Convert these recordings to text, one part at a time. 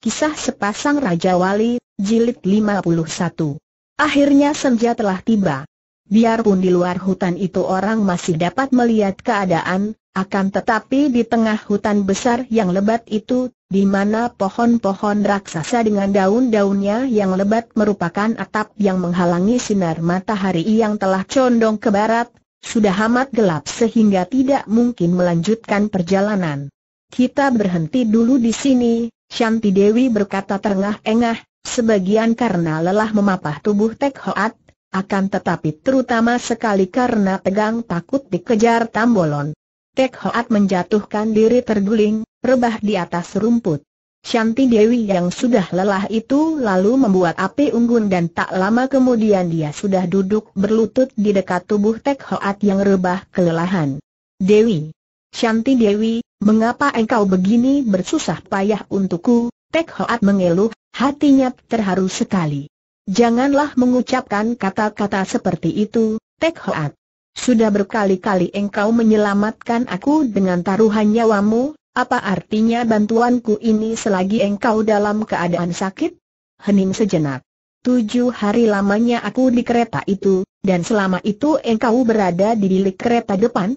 Kisah Sepasang Raja Wali, Jilid 51 Akhirnya senja telah tiba. Biarpun di luar hutan itu orang masih dapat melihat keadaan, akan tetapi di tengah hutan besar yang lebat itu, di mana pohon-pohon raksasa dengan daun-daunnya yang lebat merupakan atap yang menghalangi sinar matahari yang telah condong ke barat, sudah amat gelap sehingga tidak mungkin melanjutkan perjalanan. Kita berhenti dulu di sini, Shanti Dewi berkata terengah-engah, sebagian karena lelah memapah tubuh Tek Hoat, akan tetapi terutama sekali karena tegang takut dikejar Tambolon. Tek Hoat menjatuhkan diri terguling, rebah di atas rumput. Shanti Dewi yang sudah lelah itu lalu membuat api unggun dan tak lama kemudian dia sudah duduk berlutut di dekat tubuh Tek Hoat yang rebah kelelahan. Dewi, Shanti Dewi, Mengapa engkau begini bersusah payah untukku? Tek Hoat mengeluh, hatinya terharu sekali. Janganlah mengucapkan kata-kata seperti itu, Tek Hoat. Sudah berkali-kali engkau menyelamatkan aku dengan taruhan nyawamu, apa artinya bantuanku ini selagi engkau dalam keadaan sakit? Hening sejenak. Tujuh hari lamanya aku di kereta itu, dan selama itu engkau berada di bilik kereta depan,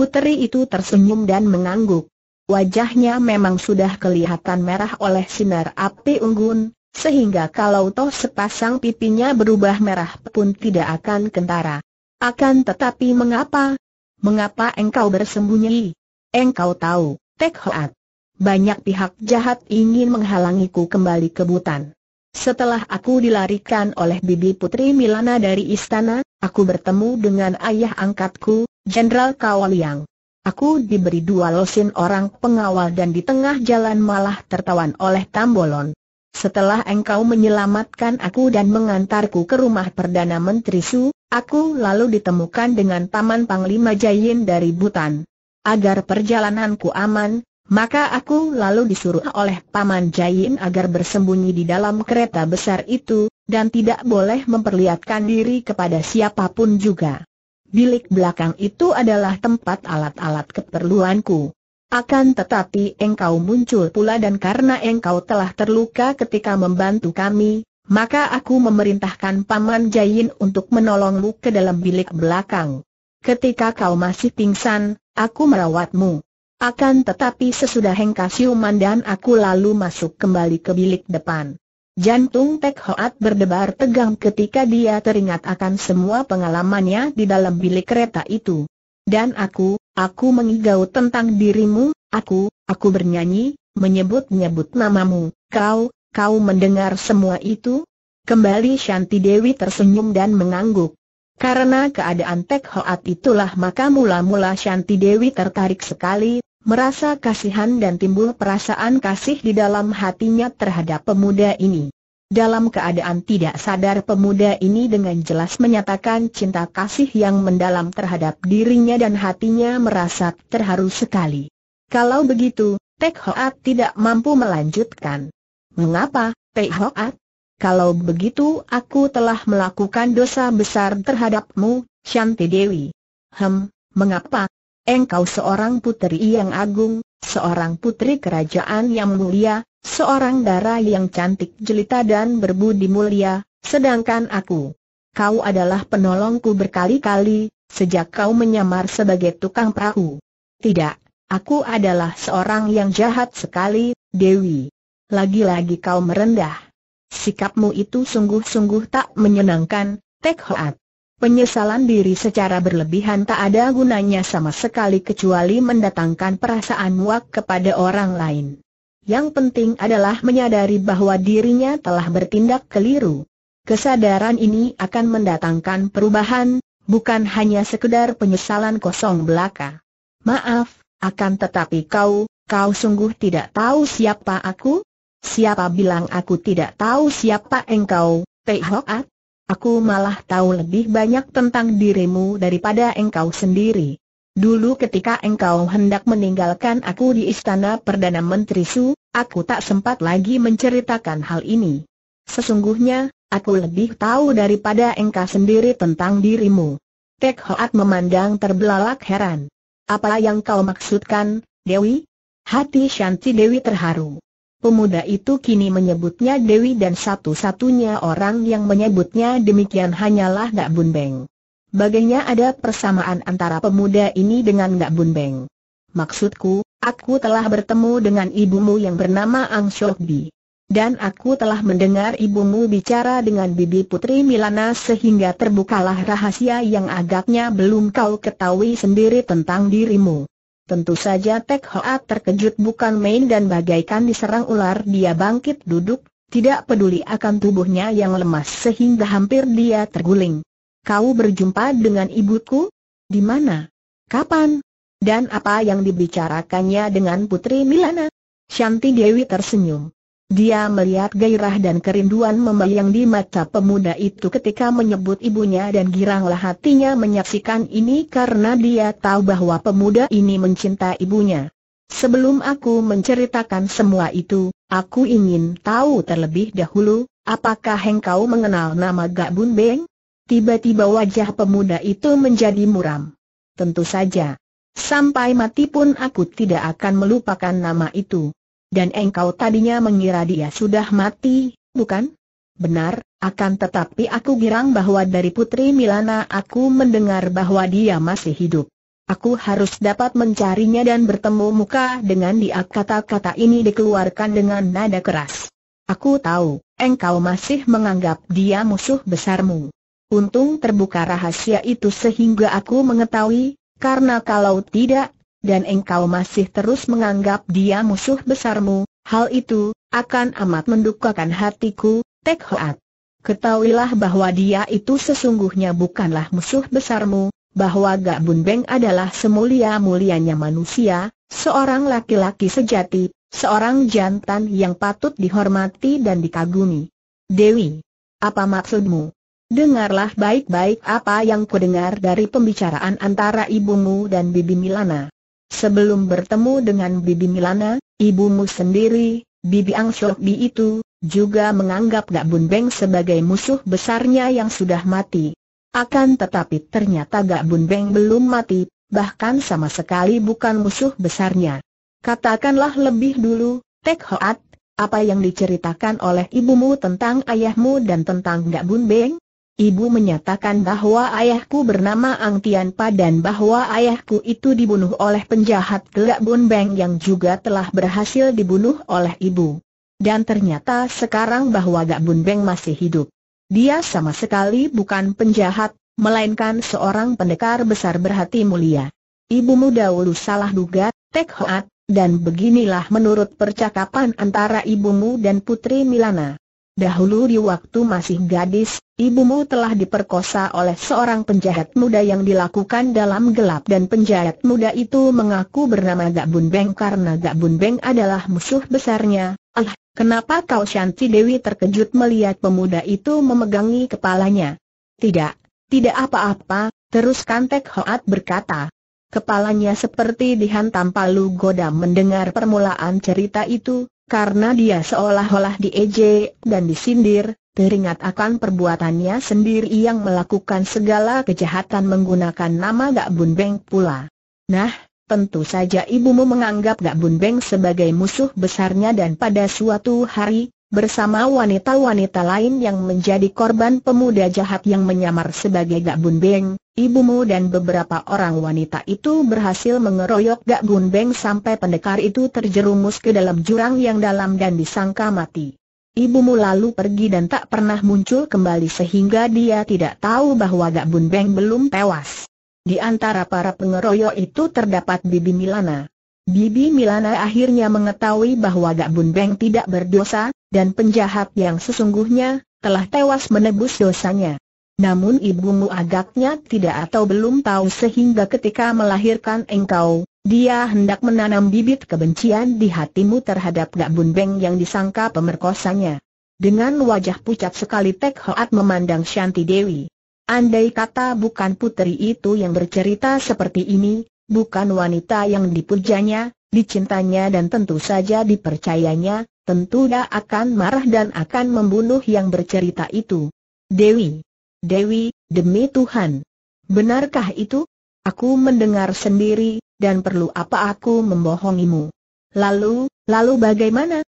Puteri itu tersenyum dan mengangguk. Wajahnya memang sudah kelihatan merah oleh sinar api unggun, sehingga kalau toh sepasang pipinya berubah merah pun tidak akan kentara. Akan tetapi mengapa? Mengapa engkau bersembunyi? Engkau tahu, Tek Hoat. Banyak pihak jahat ingin menghalangiku kembali ke Butan. Setelah aku dilarikan oleh bibi putri Milana dari istana, aku bertemu dengan ayah angkatku, Jenderal Kawaliang. Aku diberi dua losin orang pengawal dan di tengah jalan malah tertawan oleh Tambolon. Setelah engkau menyelamatkan aku dan mengantarku ke rumah Perdana Menteri Su, aku lalu ditemukan dengan Taman Panglima Jayin dari Butan. Agar perjalananku aman, maka aku lalu disuruh oleh Paman Jayin agar bersembunyi di dalam kereta besar itu, dan tidak boleh memperlihatkan diri kepada siapapun juga bilik belakang itu adalah tempat alat-alat keperluanku. Akan tetapi engkau muncul pula dan karena engkau telah terluka ketika membantu kami, maka aku memerintahkan Paman Jain untuk menolongmu ke dalam bilik belakang. Ketika kau masih pingsan, aku merawatmu. Akan tetapi sesudah engkau siuman dan aku lalu masuk kembali ke bilik depan. Jantung Tekhoat Hoat berdebar tegang ketika dia teringat akan semua pengalamannya di dalam bilik kereta itu. Dan aku, aku mengigau tentang dirimu, aku, aku bernyanyi, menyebut-nyebut namamu, kau, kau mendengar semua itu? Kembali Shanti Dewi tersenyum dan mengangguk. Karena keadaan Tek Hoat itulah maka mula-mula Shanti Dewi tertarik sekali, merasa kasihan dan timbul perasaan kasih di dalam hatinya terhadap pemuda ini. Dalam keadaan tidak sadar pemuda ini dengan jelas menyatakan cinta kasih yang mendalam terhadap dirinya dan hatinya merasa terharu sekali. Kalau begitu, Teh Hoat tidak mampu melanjutkan. Mengapa, Teh Hoat? Kalau begitu aku telah melakukan dosa besar terhadapmu, Shanti Dewi. Hem, mengapa, engkau seorang putri yang agung, seorang putri kerajaan yang mulia, seorang dara yang cantik jelita dan berbudi mulia, sedangkan aku, kau adalah penolongku berkali-kali, sejak kau menyamar sebagai tukang perahu. Tidak, aku adalah seorang yang jahat sekali, Dewi. Lagi-lagi kau merendah. Sikapmu itu sungguh-sungguh tak menyenangkan, Tek Hoat. Penyesalan diri secara berlebihan tak ada gunanya sama sekali kecuali mendatangkan perasaan muak kepada orang lain. Yang penting adalah menyadari bahwa dirinya telah bertindak keliru. Kesadaran ini akan mendatangkan perubahan, bukan hanya sekedar penyesalan kosong belaka. Maaf, akan tetapi kau, kau sungguh tidak tahu siapa aku? Siapa bilang aku tidak tahu siapa engkau, Tei Hoat? Aku malah tahu lebih banyak tentang dirimu daripada engkau sendiri. Dulu ketika engkau hendak meninggalkan aku di istana Perdana Menteri Su, aku tak sempat lagi menceritakan hal ini. Sesungguhnya, aku lebih tahu daripada engkau sendiri tentang dirimu. Tek Hoat memandang terbelalak heran. Apa yang kau maksudkan, Dewi? Hati Shanti Dewi terharu. Pemuda itu kini menyebutnya Dewi dan satu-satunya orang yang menyebutnya demikian hanyalah Gak Bun Beng. Bagainya ada persamaan antara pemuda ini dengan Gak Bun Beng. Maksudku, aku telah bertemu dengan ibumu yang bernama Ang Shok Bi. Dan aku telah mendengar ibumu bicara dengan bibi putri Milana sehingga terbukalah rahasia yang agaknya belum kau ketahui sendiri tentang dirimu. Tentu saja Tek Hoat terkejut bukan main dan bagaikan diserang ular dia bangkit duduk, tidak peduli akan tubuhnya yang lemas sehingga hampir dia terguling. Kau berjumpa dengan ibuku? Di mana? Kapan? Dan apa yang dibicarakannya dengan Putri Milana? Shanti Dewi tersenyum. Dia melihat gairah dan kerinduan memayang di mata pemuda itu ketika menyebut ibunya dan giranglah hatinya menyaksikan ini karena dia tahu bahwa pemuda ini mencintai ibunya. Sebelum aku menceritakan semua itu, aku ingin tahu terlebih dahulu, apakah hengkau mengenal nama Gak Bun Beng? Tiba-tiba wajah pemuda itu menjadi muram. Tentu saja. Sampai mati pun aku tidak akan melupakan nama itu. Dan engkau tadinya mengira dia sudah mati, bukan? Benar, akan tetapi aku girang bahwa dari Putri Milana aku mendengar bahwa dia masih hidup. Aku harus dapat mencarinya dan bertemu muka dengan dia kata-kata ini dikeluarkan dengan nada keras. Aku tahu, engkau masih menganggap dia musuh besarmu. Untung terbuka rahasia itu sehingga aku mengetahui, karena kalau tidak, dan engkau masih terus menganggap dia musuh besarmu, hal itu, akan amat mendukakan hatiku, Tek Hoat. Ketahuilah bahwa dia itu sesungguhnya bukanlah musuh besarmu, bahwa Gak Bun Beng adalah semulia-mulianya manusia, seorang laki-laki sejati, seorang jantan yang patut dihormati dan dikagumi. Dewi, apa maksudmu? Dengarlah baik-baik apa yang kudengar dari pembicaraan antara ibumu dan bibi Milana. Sebelum bertemu dengan Bibi Milana, ibumu sendiri, Bibi Ang Bi itu, juga menganggap Gak Bun Beng sebagai musuh besarnya yang sudah mati. Akan tetapi ternyata Gak Bun Beng belum mati, bahkan sama sekali bukan musuh besarnya. Katakanlah lebih dulu, Tek Hoat, apa yang diceritakan oleh ibumu tentang ayahmu dan tentang Gak Bun Beng? ibu menyatakan bahwa ayahku bernama Ang Tianpa dan bahwa ayahku itu dibunuh oleh penjahat gelak Bun Beng yang juga telah berhasil dibunuh oleh ibu. Dan ternyata sekarang bahwa Gak Bun Beng masih hidup. Dia sama sekali bukan penjahat, melainkan seorang pendekar besar berhati mulia. Ibumu dahulu salah duga, Tek Hoat, dan beginilah menurut percakapan antara ibumu dan Putri Milana. Dahulu di waktu masih gadis, ibumu telah diperkosa oleh seorang penjahat muda yang dilakukan dalam gelap dan penjahat muda itu mengaku bernama Gak Bun Beng karena Gak Bun Beng adalah musuh besarnya. Ah, kenapa kau Shanti Dewi terkejut melihat pemuda itu memegangi kepalanya? Tidak, tidak apa-apa, terus Kantek Hoat berkata. Kepalanya seperti dihantam palu goda mendengar permulaan cerita itu, karena dia seolah-olah diejek dan disindir, teringat akan perbuatannya sendiri yang melakukan segala kejahatan menggunakan nama Gak Bun Beng pula. Nah, tentu saja ibumu menganggap Gak Bun Beng sebagai musuh besarnya dan pada suatu hari, bersama wanita-wanita lain yang menjadi korban pemuda jahat yang menyamar sebagai Gak Bun Beng, ibumu dan beberapa orang wanita itu berhasil mengeroyok Gak Bun Beng sampai pendekar itu terjerumus ke dalam jurang yang dalam dan disangka mati. Ibumu lalu pergi dan tak pernah muncul kembali sehingga dia tidak tahu bahwa Gak Bun Beng belum tewas. Di antara para pengeroyok itu terdapat Bibi Milana. Bibi Milana akhirnya mengetahui bahwa Gak Bun Beng tidak berdosa, dan penjahat yang sesungguhnya, telah tewas menebus dosanya. Namun ibumu agaknya tidak atau belum tahu sehingga ketika melahirkan engkau, dia hendak menanam bibit kebencian di hatimu terhadap Gak Bun Beng yang disangka pemerkosanya. Dengan wajah pucat sekali Tek Hoat memandang Shanti Dewi. Andai kata bukan putri itu yang bercerita seperti ini, bukan wanita yang dipujanya, dicintanya dan tentu saja dipercayanya, tentu dia akan marah dan akan membunuh yang bercerita itu. Dewi, Dewi, demi Tuhan. Benarkah itu? Aku mendengar sendiri, dan perlu apa aku membohongimu? Lalu, lalu bagaimana?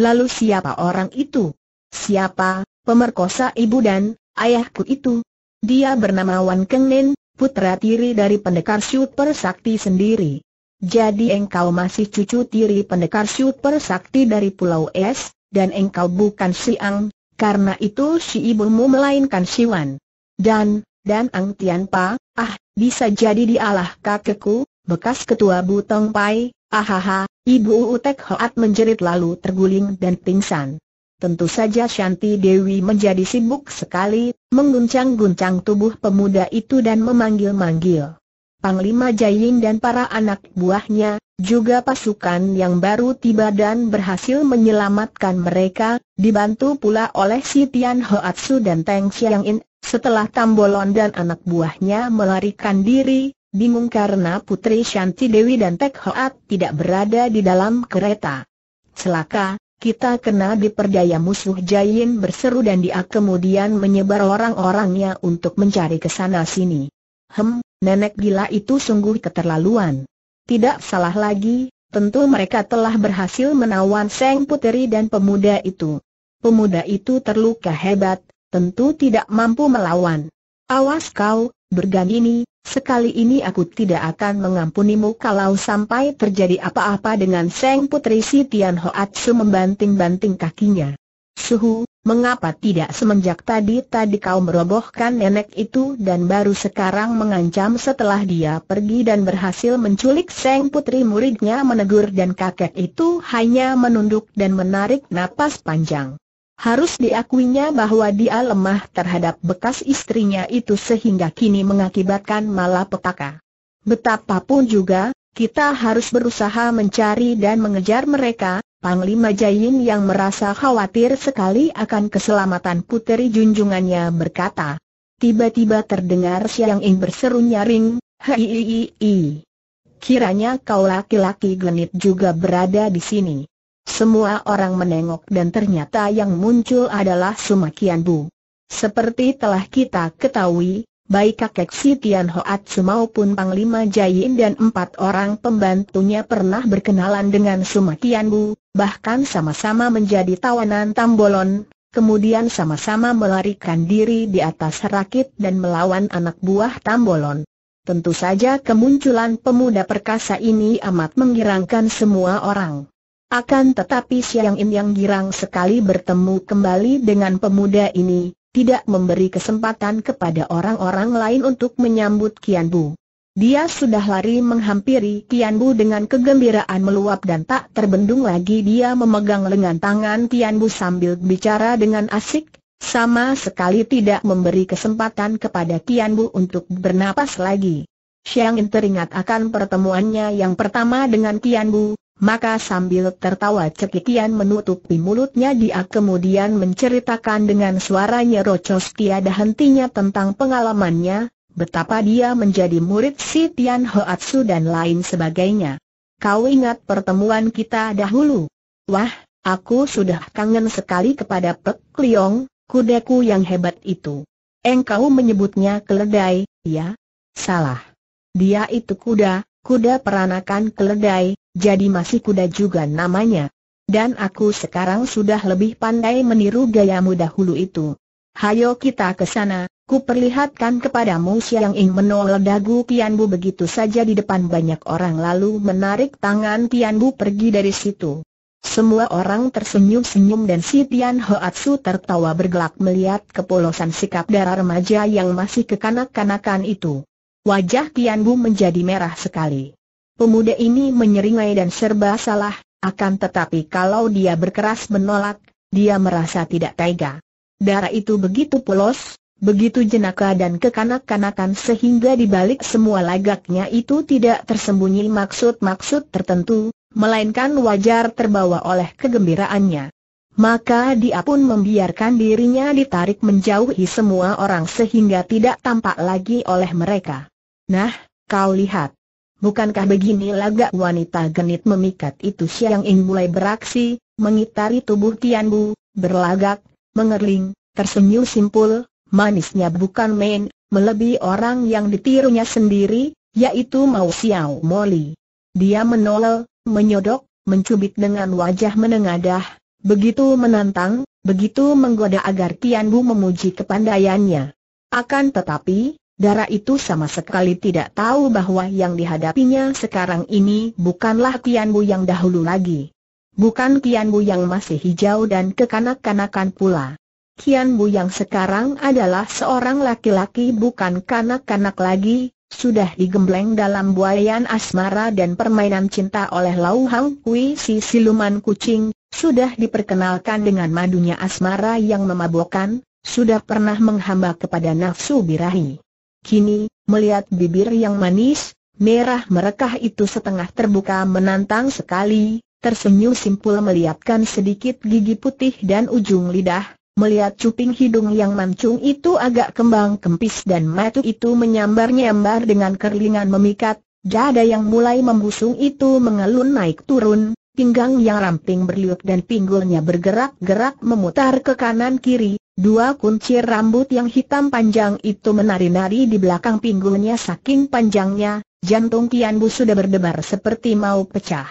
Lalu siapa orang itu? Siapa, pemerkosa ibu dan ayahku itu? Dia bernama Wan Keng Nen, putra tiri dari pendekar Super sakti sendiri. Jadi engkau masih cucu tiri pendekar super sakti dari Pulau Es, dan engkau bukan Siang, karena itu si ibumu melainkan Si Wan. Dan, dan Ang Tian ah, bisa jadi dialah kakekku, bekas ketua Butong Pai, ahaha, ibu Utek Hoat menjerit lalu terguling dan pingsan. Tentu saja Shanti Dewi menjadi sibuk sekali, mengguncang-guncang tubuh pemuda itu dan memanggil-manggil. Panglima Jailin dan para anak buahnya, juga pasukan yang baru tiba dan berhasil menyelamatkan mereka, dibantu pula oleh si Tian Hoatsu dan Teng Xiang In. Setelah Tambolon dan anak buahnya melarikan diri, bingung karena Putri Shanti Dewi dan Tek Hoat tidak berada di dalam kereta. Celaka, kita kena diperdaya musuh Jain berseru dan dia kemudian menyebar orang-orangnya untuk mencari ke sana sini. Hem, nenek gila itu sungguh keterlaluan. Tidak salah lagi, tentu mereka telah berhasil menawan Seng Puteri dan pemuda itu. Pemuda itu terluka hebat, tentu tidak mampu melawan. Awas kau, ini, sekali ini aku tidak akan mengampunimu kalau sampai terjadi apa-apa dengan Seng Puteri. si Tian Hoatsu membanting-banting kakinya. Suhu, Mengapa tidak semenjak tadi-tadi kau merobohkan nenek itu dan baru sekarang mengancam setelah dia pergi dan berhasil menculik Seng Putri muridnya menegur dan kakek itu hanya menunduk dan menarik napas panjang. Harus diakuinya bahwa dia lemah terhadap bekas istrinya itu sehingga kini mengakibatkan malapetaka. Betapapun juga, kita harus berusaha mencari dan mengejar mereka, Panglima Jain yang merasa khawatir sekali akan keselamatan puteri junjungannya berkata. Tiba-tiba terdengar Siang Ing berseru nyaring, Hiiii. Kiranya kau laki-laki genit juga berada di sini. Semua orang menengok dan ternyata yang muncul adalah Sumakian Bu. Seperti telah kita ketahui, baik kakek si Tian Hoatsu maupun Panglima Jaiin dan empat orang pembantunya pernah berkenalan dengan Suma Tian Bu, bahkan sama-sama menjadi tawanan Tambolon, kemudian sama-sama melarikan diri di atas rakit dan melawan anak buah Tambolon. Tentu saja kemunculan pemuda perkasa ini amat menggirangkan semua orang. Akan tetapi Siang In yang girang sekali bertemu kembali dengan pemuda ini, tidak memberi kesempatan kepada orang-orang lain untuk menyambut Kian Bu. Dia sudah lari menghampiri Tian Bu dengan kegembiraan meluap dan tak terbendung lagi dia memegang lengan tangan Tian Bu sambil bicara dengan asik, sama sekali tidak memberi kesempatan kepada Tian Bu untuk bernapas lagi. Xiang In teringat akan pertemuannya yang pertama dengan Tian Bu, maka sambil tertawa cekikian menutupi mulutnya dia kemudian menceritakan dengan suaranya rocos tiada hentinya tentang pengalamannya, betapa dia menjadi murid si Tian Hoatsu dan lain sebagainya. Kau ingat pertemuan kita dahulu? Wah, aku sudah kangen sekali kepada Pek Liong, kudaku yang hebat itu. Engkau menyebutnya keledai, ya? Salah. Dia itu kuda, kuda peranakan keledai, jadi masih kuda juga namanya. Dan aku sekarang sudah lebih pandai meniru gayamu dahulu itu. Hayo kita ke sana, ku perlihatkan kepadamu Siang Ing menolak dagu Tian Bu begitu saja di depan banyak orang lalu menarik tangan Tian Bu pergi dari situ. Semua orang tersenyum-senyum dan si Tian Hoatsu tertawa bergelak melihat kepolosan sikap darah remaja yang masih kekanak-kanakan itu. Wajah Tian Bu menjadi merah sekali. Pemuda ini menyeringai dan serba salah, akan tetapi kalau dia berkeras menolak, dia merasa tidak tega. Darah itu begitu polos, begitu jenaka dan kekanak-kanakan sehingga di balik semua lagaknya itu tidak tersembunyi maksud-maksud tertentu, melainkan wajar terbawa oleh kegembiraannya. Maka dia pun membiarkan dirinya ditarik menjauhi semua orang sehingga tidak tampak lagi oleh mereka. Nah, kau lihat. Bukankah begini lagak wanita genit memikat itu Siang Ing mulai beraksi, mengitari tubuh Tian Bu, berlagak, mengerling, tersenyum simpul, manisnya bukan main, melebihi orang yang ditirunya sendiri, yaitu Mao Xiao Moli. Dia menolol, menyodok, mencubit dengan wajah menengadah, begitu menantang, begitu menggoda agar Tian Bu memuji kepandaiannya. Akan tetapi, Darah itu sama sekali tidak tahu bahwa yang dihadapinya sekarang ini bukanlah Bu yang dahulu lagi. Bukan Kianbu yang masih hijau dan kekanak-kanakan pula. Kianbu yang sekarang adalah seorang laki-laki bukan kanak-kanak lagi, sudah digembleng dalam buayan asmara dan permainan cinta oleh Lau Hang Kui si siluman kucing, sudah diperkenalkan dengan madunya asmara yang memabokkan, sudah pernah menghamba kepada nafsu birahi. Kini, melihat bibir yang manis, merah merekah itu setengah terbuka menantang sekali, tersenyum simpul melihatkan sedikit gigi putih dan ujung lidah, melihat cuping hidung yang mancung itu agak kembang kempis dan matu itu menyambar-nyambar dengan kerlingan memikat, dada yang mulai membusung itu mengelun naik turun, pinggang yang ramping berliuk dan pinggulnya bergerak-gerak memutar ke kanan kiri, Dua kunci rambut yang hitam panjang itu menari-nari di belakang pinggulnya saking panjangnya, jantung Tian sudah berdebar seperti mau pecah.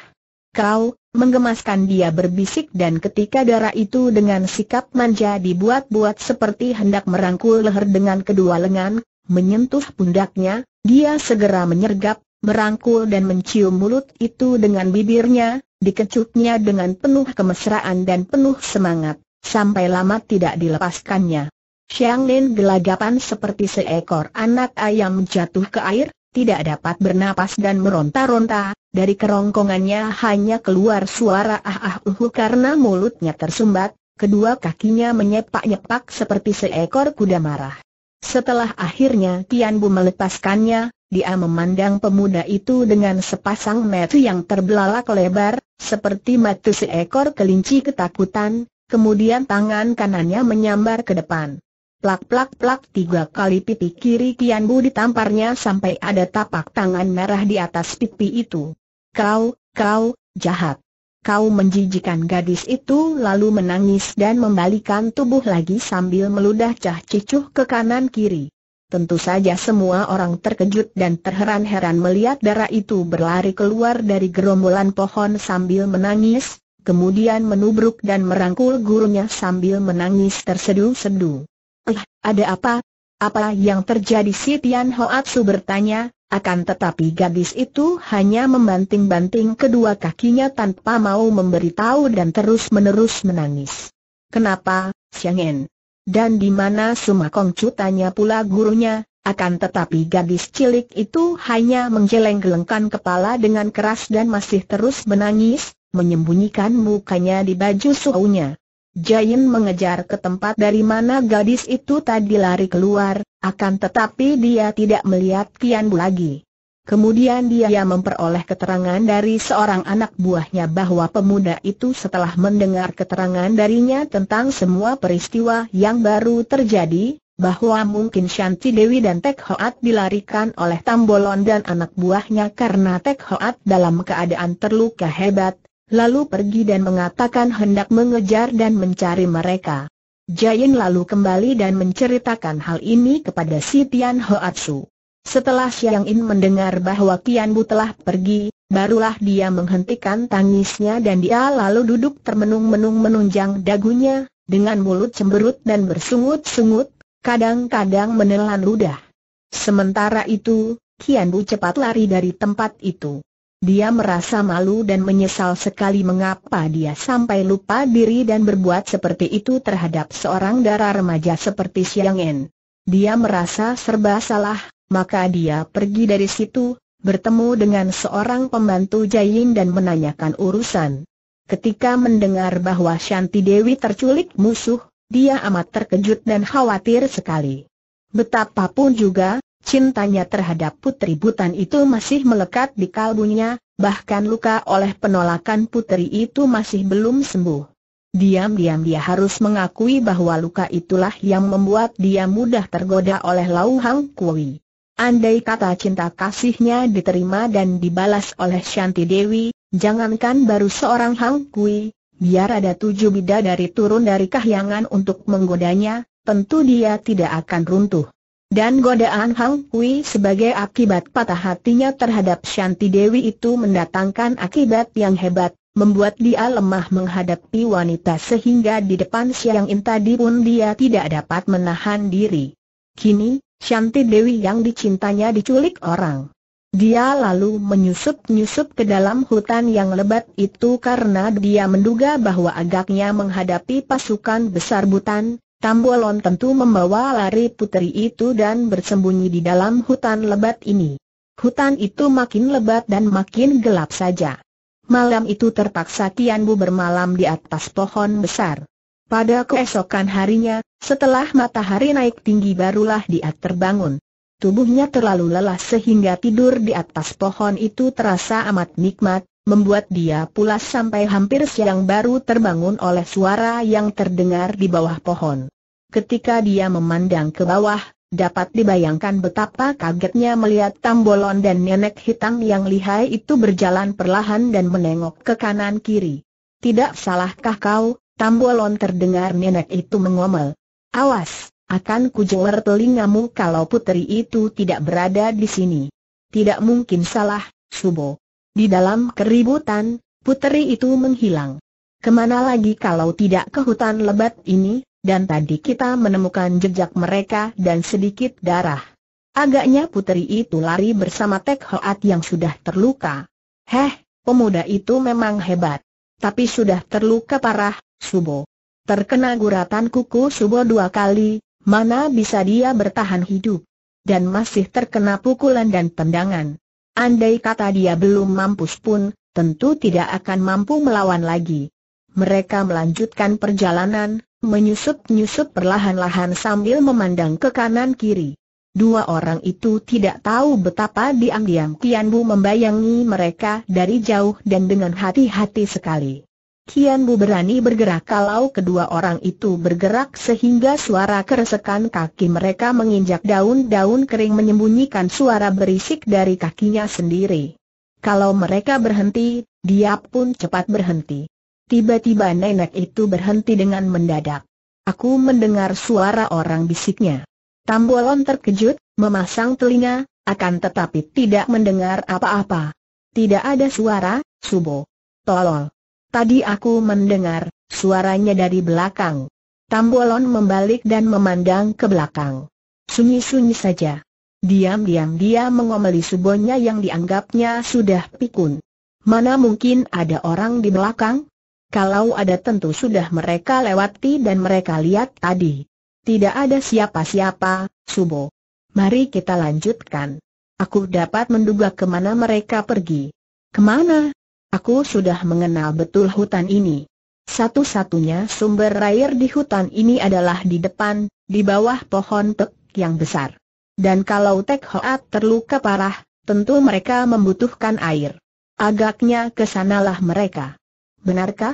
Kau, menggemaskan dia berbisik dan ketika darah itu dengan sikap manja dibuat-buat seperti hendak merangkul leher dengan kedua lengan, menyentuh pundaknya, dia segera menyergap, merangkul dan mencium mulut itu dengan bibirnya, dikecutnya dengan penuh kemesraan dan penuh semangat. Sampai lama tidak dilepaskannya. Xiang Lin gelagapan seperti seekor anak ayam jatuh ke air, tidak dapat bernapas dan meronta-ronta, dari kerongkongannya hanya keluar suara ah ah uhu karena mulutnya tersumbat, kedua kakinya menyepak-nyepak seperti seekor kuda marah. Setelah akhirnya Tian Bu melepaskannya, dia memandang pemuda itu dengan sepasang mata yang terbelalak lebar, seperti mata seekor kelinci ketakutan, kemudian tangan kanannya menyambar ke depan. Plak-plak-plak tiga kali pipi kiri Kian Bu ditamparnya sampai ada tapak tangan merah di atas pipi itu. Kau, kau, jahat. Kau menjijikan gadis itu lalu menangis dan membalikan tubuh lagi sambil meludah cah cicuh ke kanan kiri. Tentu saja semua orang terkejut dan terheran-heran melihat darah itu berlari keluar dari gerombolan pohon sambil menangis, kemudian menubruk dan merangkul gurunya sambil menangis tersedu-sedu. Eh, ada apa? Apa yang terjadi si Tian Hoatsu bertanya, akan tetapi gadis itu hanya membanting-banting kedua kakinya tanpa mau memberitahu dan terus-menerus menangis. Kenapa, Xiangen? Dan di mana Sumakong Chu tanya pula gurunya, akan tetapi gadis cilik itu hanya menggeleng-gelengkan kepala dengan keras dan masih terus menangis, menyembunyikan mukanya di baju suhunya. Jayan mengejar ke tempat dari mana gadis itu tadi lari keluar, akan tetapi dia tidak melihat Kian Bu lagi. Kemudian dia memperoleh keterangan dari seorang anak buahnya bahwa pemuda itu setelah mendengar keterangan darinya tentang semua peristiwa yang baru terjadi, bahwa mungkin Shanti Dewi dan Tek Hoat dilarikan oleh Tambolon dan anak buahnya karena Tek Hoat dalam keadaan terluka hebat, lalu pergi dan mengatakan hendak mengejar dan mencari mereka. Jayen lalu kembali dan menceritakan hal ini kepada si Tian Hoatsu. Setelah Xiang In mendengar bahwa Tian Bu telah pergi, barulah dia menghentikan tangisnya dan dia lalu duduk termenung-menung menunjang dagunya, dengan mulut cemberut dan bersungut-sungut, kadang-kadang menelan ludah. Sementara itu, Tian Bu cepat lari dari tempat itu. Dia merasa malu dan menyesal sekali mengapa dia sampai lupa diri dan berbuat seperti itu terhadap seorang darah remaja seperti Siang En. Dia merasa serba salah, maka dia pergi dari situ, bertemu dengan seorang pembantu Jayin dan menanyakan urusan. Ketika mendengar bahwa Shanti Dewi terculik musuh, dia amat terkejut dan khawatir sekali. Betapapun juga, Cintanya terhadap putri butan itu masih melekat di kalbunya, bahkan luka oleh penolakan putri itu masih belum sembuh. Diam-diam dia harus mengakui bahwa luka itulah yang membuat dia mudah tergoda oleh Lau Hang Kui. Andai kata cinta kasihnya diterima dan dibalas oleh Shanti Dewi, jangankan baru seorang Hang Kui, biar ada tujuh bidadari turun dari kahyangan untuk menggodanya, tentu dia tidak akan runtuh. Dan godaan Hang Hui sebagai akibat patah hatinya terhadap Shanti Dewi itu mendatangkan akibat yang hebat, membuat dia lemah menghadapi wanita sehingga di depan siang tadi pun dia tidak dapat menahan diri. Kini, Shanti Dewi yang dicintanya diculik orang. Dia lalu menyusup-nyusup ke dalam hutan yang lebat itu karena dia menduga bahwa agaknya menghadapi pasukan besar Butan, Tambolon tentu membawa lari puteri itu dan bersembunyi di dalam hutan lebat ini. Hutan itu makin lebat dan makin gelap saja. Malam itu terpaksa Tian bermalam di atas pohon besar. Pada keesokan harinya, setelah matahari naik tinggi barulah dia terbangun. Tubuhnya terlalu lelah sehingga tidur di atas pohon itu terasa amat nikmat, membuat dia pulas sampai hampir siang baru terbangun oleh suara yang terdengar di bawah pohon. Ketika dia memandang ke bawah, dapat dibayangkan betapa kagetnya melihat Tambolon dan nenek hitam yang lihai itu berjalan perlahan dan menengok ke kanan kiri. Tidak salahkah kau, Tambolon terdengar nenek itu mengomel. Awas, akan kujeler telingamu kalau putri itu tidak berada di sini. Tidak mungkin salah, Subo. Di dalam keributan, puteri itu menghilang. Kemana lagi kalau tidak ke hutan lebat ini, dan tadi kita menemukan jejak mereka dan sedikit darah. Agaknya puteri itu lari bersama Tek Hoat yang sudah terluka. Heh, pemuda itu memang hebat. Tapi sudah terluka parah, Subo. Terkena guratan kuku Subo dua kali, mana bisa dia bertahan hidup. Dan masih terkena pukulan dan tendangan. Andai kata dia belum mampus pun, tentu tidak akan mampu melawan lagi. Mereka melanjutkan perjalanan, menyusup-nyusup perlahan-lahan sambil memandang ke kanan-kiri. Dua orang itu tidak tahu betapa diam-diam Kianbu membayangi mereka dari jauh dan dengan hati-hati sekali. Kian Bu berani bergerak kalau kedua orang itu bergerak sehingga suara keresekan kaki mereka menginjak daun-daun kering menyembunyikan suara berisik dari kakinya sendiri. Kalau mereka berhenti, dia pun cepat berhenti. Tiba-tiba nenek itu berhenti dengan mendadak. Aku mendengar suara orang bisiknya. Tambolon terkejut, memasang telinga, akan tetapi tidak mendengar apa-apa. Tidak ada suara, subo. Tolol. Tadi aku mendengar suaranya dari belakang. Tambolon membalik dan memandang ke belakang. Sunyi-sunyi saja. Diam-diam dia mengomeli subonya yang dianggapnya sudah pikun. Mana mungkin ada orang di belakang? Kalau ada tentu sudah mereka lewati dan mereka lihat tadi. Tidak ada siapa-siapa, Subo. Mari kita lanjutkan. Aku dapat menduga kemana mereka pergi. Kemana? Aku sudah mengenal betul hutan ini. Satu-satunya sumber air di hutan ini adalah di depan, di bawah pohon tek yang besar. Dan kalau Tek Hoat terluka parah, tentu mereka membutuhkan air. Agaknya kesanalah mereka. Benarkah?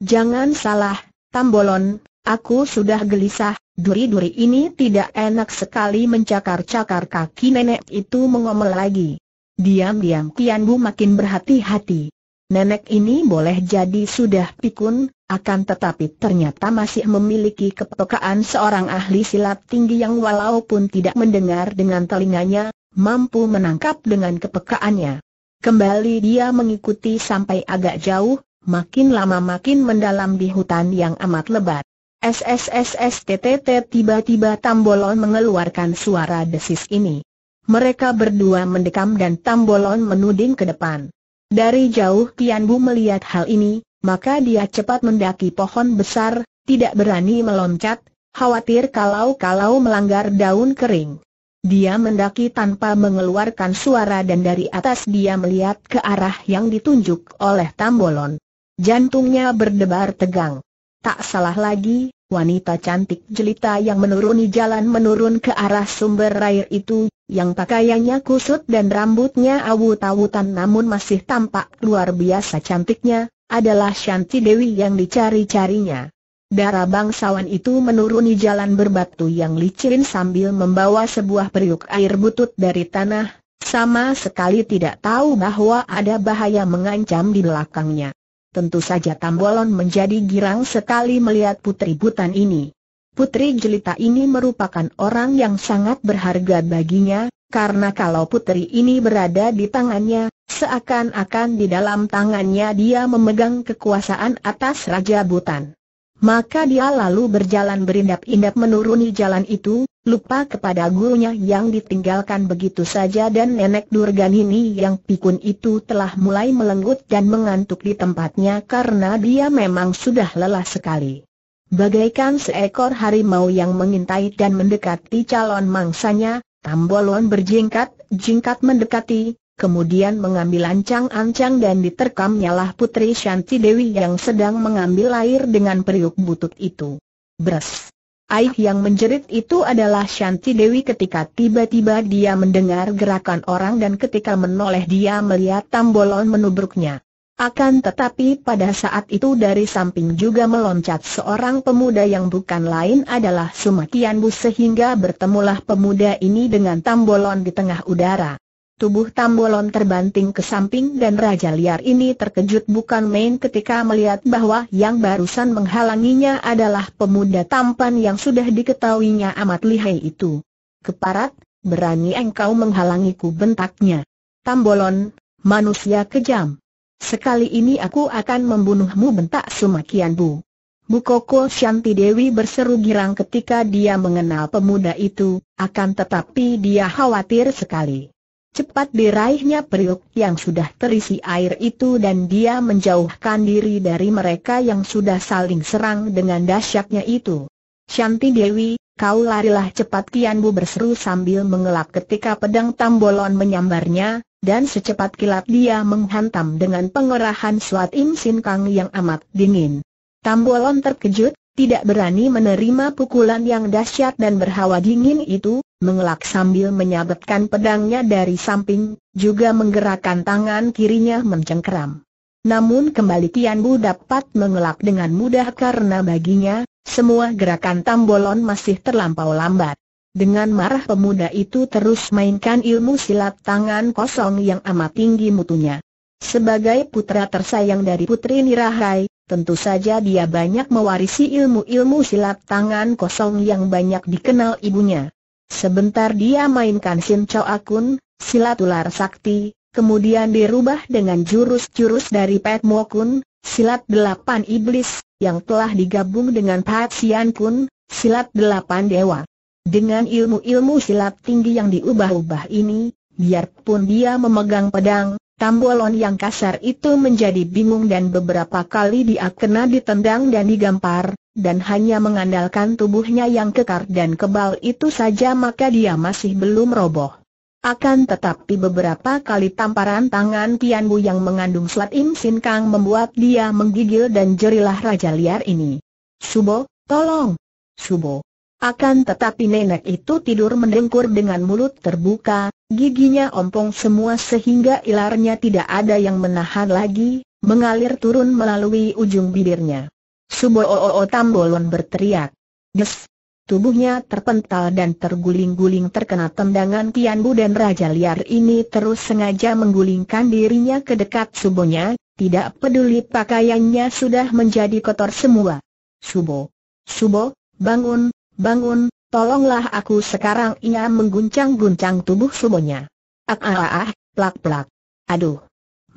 Jangan salah, Tambolon, aku sudah gelisah, duri-duri ini tidak enak sekali mencakar-cakar kaki nenek itu mengomel lagi. Diam-diam Kian Bu makin berhati-hati. Nenek ini boleh jadi sudah pikun, akan tetapi ternyata masih memiliki kepekaan seorang ahli silat tinggi yang walaupun tidak mendengar dengan telinganya, mampu menangkap dengan kepekaannya. Kembali dia mengikuti sampai agak jauh, makin lama makin mendalam di hutan yang amat lebat. SSSSTTT tiba-tiba Tambolon mengeluarkan suara desis ini. Mereka berdua mendekam dan Tambolon menuding ke depan. Dari jauh Kianbu melihat hal ini, maka dia cepat mendaki pohon besar, tidak berani meloncat, khawatir kalau-kalau melanggar daun kering. Dia mendaki tanpa mengeluarkan suara dan dari atas dia melihat ke arah yang ditunjuk oleh Tambolon. Jantungnya berdebar tegang. Tak salah lagi, wanita cantik jelita yang menuruni jalan menurun ke arah sumber air itu yang pakaiannya kusut dan rambutnya awut-awutan namun masih tampak luar biasa cantiknya, adalah Shanti Dewi yang dicari-carinya. Darah bangsawan itu menuruni jalan berbatu yang licin sambil membawa sebuah periuk air butut dari tanah, sama sekali tidak tahu bahwa ada bahaya mengancam di belakangnya. Tentu saja Tambolon menjadi girang sekali melihat putri butan ini. Putri jelita ini merupakan orang yang sangat berharga baginya, karena kalau putri ini berada di tangannya, seakan-akan di dalam tangannya dia memegang kekuasaan atas Raja Butan. Maka dia lalu berjalan berindap-indap menuruni jalan itu, lupa kepada gurunya yang ditinggalkan begitu saja dan nenek ini yang pikun itu telah mulai melenggut dan mengantuk di tempatnya karena dia memang sudah lelah sekali. Bagaikan seekor harimau yang mengintai dan mendekati calon mangsanya, Tambolon berjingkat-jingkat mendekati, kemudian mengambil ancang-ancang dan diterkamnya lah Putri Shanti Dewi yang sedang mengambil air dengan periuk butut itu. Bres! Aih yang menjerit itu adalah Shanti Dewi ketika tiba-tiba dia mendengar gerakan orang dan ketika menoleh dia melihat Tambolon menubruknya. Akan tetapi pada saat itu dari samping juga meloncat seorang pemuda yang bukan lain adalah Sumakian Bu sehingga bertemulah pemuda ini dengan Tambolon di tengah udara. Tubuh Tambolon terbanting ke samping dan Raja Liar ini terkejut bukan main ketika melihat bahwa yang barusan menghalanginya adalah pemuda tampan yang sudah diketahuinya amat lihai itu. Keparat, berani engkau menghalangiku bentaknya. Tambolon, manusia kejam. Sekali ini aku akan membunuhmu bentak Sumakian Bu. Bukoko Shanti Dewi berseru girang ketika dia mengenal pemuda itu, akan tetapi dia khawatir sekali. Cepat diraihnya periuk yang sudah terisi air itu dan dia menjauhkan diri dari mereka yang sudah saling serang dengan dahsyatnya itu. Shanti Dewi, Kau larilah cepat Kianbu berseru sambil mengelak ketika pedang Tambolon menyambarnya, dan secepat kilat dia menghantam dengan pengerahan suat Im Sin Kang yang amat dingin. Tambolon terkejut, tidak berani menerima pukulan yang dahsyat dan berhawa dingin itu, mengelak sambil menyabetkan pedangnya dari samping, juga menggerakkan tangan kirinya mencengkeram. Namun kembali Tian Bu dapat mengelak dengan mudah karena baginya, semua gerakan Tambolon masih terlampau lambat. Dengan marah pemuda itu terus mainkan ilmu silat tangan kosong yang amat tinggi mutunya. Sebagai putra tersayang dari Putri Nirahai, tentu saja dia banyak mewarisi ilmu-ilmu silat tangan kosong yang banyak dikenal ibunya. Sebentar dia mainkan Sin Chow Kun, silat ular sakti, kemudian dirubah dengan jurus-jurus dari Pat Mo Kun, silat delapan iblis, yang telah digabung dengan Pat Sian Kun, silat delapan dewa. Dengan ilmu-ilmu silat tinggi yang diubah-ubah ini, biarpun dia memegang pedang, Tambolon yang kasar itu menjadi bingung dan beberapa kali dia kena ditendang dan digampar, dan hanya mengandalkan tubuhnya yang kekar dan kebal itu saja maka dia masih belum roboh. Akan tetapi beberapa kali tamparan tangan Tian Bu yang mengandung selat Im Sin Kang membuat dia menggigil dan jerilah raja liar ini. Subo, tolong! Subo! Akan tetapi nenek itu tidur mendengkur dengan mulut terbuka, giginya ompong semua sehingga ilarnya tidak ada yang menahan lagi, mengalir turun melalui ujung bibirnya. Subo o tambolon berteriak. Des! Tubuhnya terpental dan terguling-guling terkena tendangan Tian Bu dan Raja Liar ini terus sengaja menggulingkan dirinya ke dekat subonya, tidak peduli pakaiannya sudah menjadi kotor semua. Subo, Subo, bangun, bangun, tolonglah aku sekarang ia mengguncang-guncang tubuh subonya. Ah ah ah, ah plak-plak. Aduh,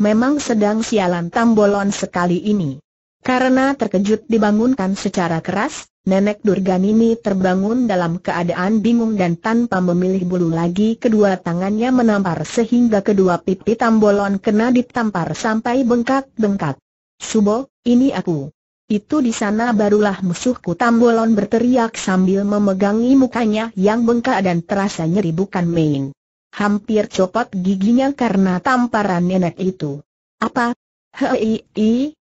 memang sedang sialan tambolon sekali ini. Karena terkejut dibangunkan secara keras, Nenek Durganini terbangun dalam keadaan bingung dan tanpa memilih bulu lagi kedua tangannya menampar sehingga kedua pipi tambolon kena ditampar sampai bengkak-bengkak. Subo, ini aku. Itu di sana barulah musuhku tambolon berteriak sambil memegangi mukanya yang bengkak dan terasa nyeri bukan main. Hampir copot giginya karena tamparan nenek itu. Apa? Hei,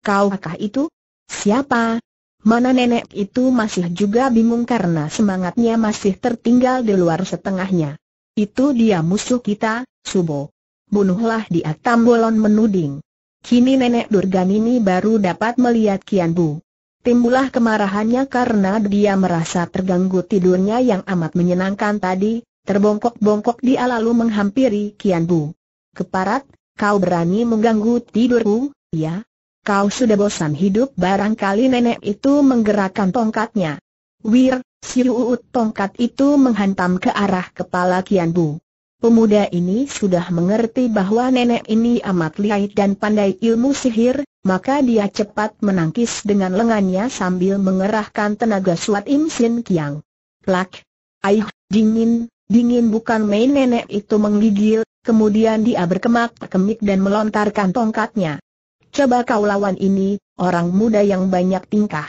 kau kah itu? Siapa? Mana nenek itu masih juga bingung karena semangatnya masih tertinggal di luar setengahnya. Itu dia musuh kita, Subo. Bunuhlah dia Tambolon menuding. Kini nenek ini baru dapat melihat Kian Bu. Timbulah kemarahannya karena dia merasa terganggu tidurnya yang amat menyenangkan tadi, terbongkok-bongkok dia lalu menghampiri Kian Bu. Keparat, kau berani mengganggu tidurku, ya? Kau sudah bosan hidup barangkali nenek itu menggerakkan tongkatnya. Wir, si tongkat itu menghantam ke arah kepala Kian Bu. Pemuda ini sudah mengerti bahwa nenek ini amat lihai dan pandai ilmu sihir, maka dia cepat menangkis dengan lengannya sambil mengerahkan tenaga suat Im Sin Kiang. Plak! Aih, dingin, dingin bukan main nenek itu menggigil, kemudian dia berkemak-kemik dan melontarkan tongkatnya. Coba kau lawan ini, orang muda yang banyak tingkah.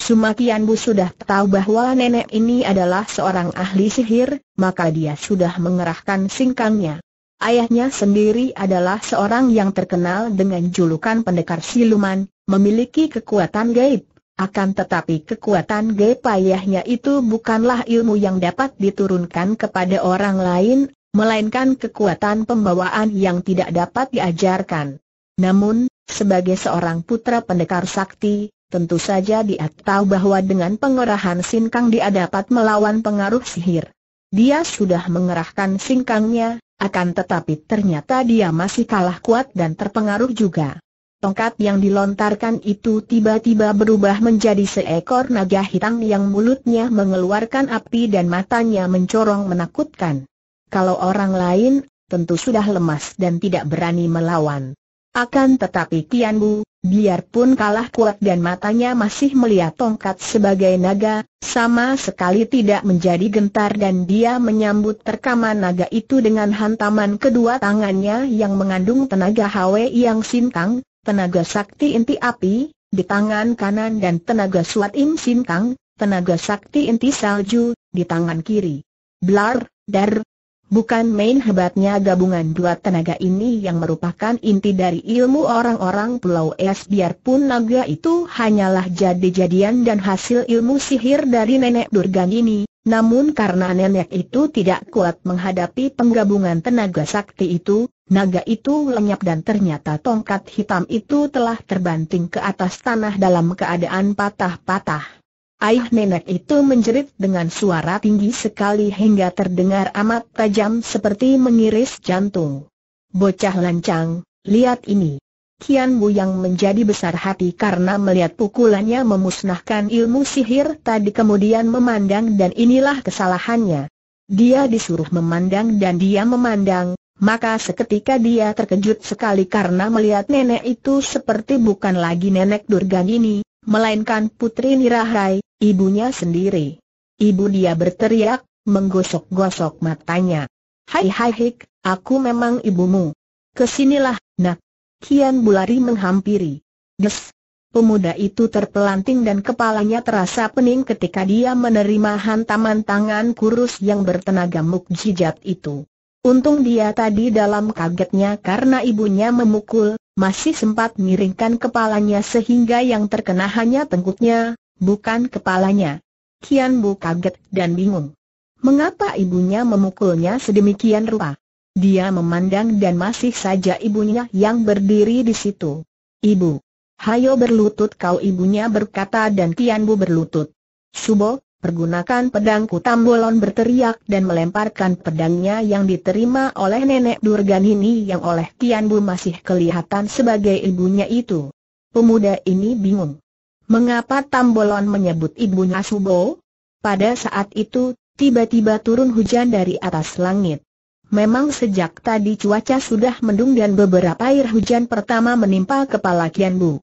Sumakian Bu sudah tahu bahwa nenek ini adalah seorang ahli sihir, maka dia sudah mengerahkan singkangnya. Ayahnya sendiri adalah seorang yang terkenal dengan julukan pendekar siluman, memiliki kekuatan gaib. Akan tetapi kekuatan gaib ayahnya itu bukanlah ilmu yang dapat diturunkan kepada orang lain, melainkan kekuatan pembawaan yang tidak dapat diajarkan. Namun, sebagai seorang putra pendekar sakti, tentu saja dia tahu bahwa dengan pengerahan singkang dia dapat melawan pengaruh sihir. Dia sudah mengerahkan singkangnya, akan tetapi ternyata dia masih kalah kuat dan terpengaruh juga. Tongkat yang dilontarkan itu tiba-tiba berubah menjadi seekor naga hitam yang mulutnya mengeluarkan api dan matanya mencorong menakutkan. Kalau orang lain, tentu sudah lemas dan tidak berani melawan. Akan tetapi bu, biarpun kalah kuat dan matanya masih melihat tongkat sebagai naga, sama sekali tidak menjadi gentar dan dia menyambut terkaman naga itu dengan hantaman kedua tangannya yang mengandung tenaga Hwe yang sintang, tenaga sakti inti api, di tangan kanan dan tenaga suat im sintang, tenaga sakti inti salju, di tangan kiri. Blar, dar, Bukan main hebatnya gabungan dua tenaga ini yang merupakan inti dari ilmu orang-orang Pulau Es biarpun naga itu hanyalah jadi-jadian dan hasil ilmu sihir dari nenek Durgan ini, namun karena nenek itu tidak kuat menghadapi penggabungan tenaga sakti itu, naga itu lenyap dan ternyata tongkat hitam itu telah terbanting ke atas tanah dalam keadaan patah-patah. Ayah nenek itu menjerit dengan suara tinggi sekali hingga terdengar amat tajam seperti mengiris jantung. Bocah lancang, lihat ini. Kian Bu yang menjadi besar hati karena melihat pukulannya memusnahkan ilmu sihir tadi kemudian memandang dan inilah kesalahannya. Dia disuruh memandang dan dia memandang, maka seketika dia terkejut sekali karena melihat nenek itu seperti bukan lagi nenek Durgan ini, melainkan Putri Nirahai, ibunya sendiri. Ibu dia berteriak, menggosok-gosok matanya. Hai hai hik, aku memang ibumu. Kesinilah, nak. Kian Bulari menghampiri. Des. Pemuda itu terpelanting dan kepalanya terasa pening ketika dia menerima hantaman tangan kurus yang bertenaga mukjizat itu. Untung dia tadi dalam kagetnya karena ibunya memukul, masih sempat miringkan kepalanya sehingga yang terkena hanya tengkuknya, bukan kepalanya. Kian Bu kaget dan bingung. Mengapa ibunya memukulnya sedemikian rupa? Dia memandang dan masih saja ibunya yang berdiri di situ. Ibu, hayo berlutut kau ibunya berkata dan Kian Bu berlutut. Subo, pergunakan pedangku Tambolon berteriak dan melemparkan pedangnya yang diterima oleh nenek Durgan ini yang oleh Tian masih kelihatan sebagai ibunya itu. Pemuda ini bingung. Mengapa Tambolon menyebut ibunya Subo? Pada saat itu, tiba-tiba turun hujan dari atas langit. Memang sejak tadi cuaca sudah mendung dan beberapa air hujan pertama menimpa kepala Kian Bu.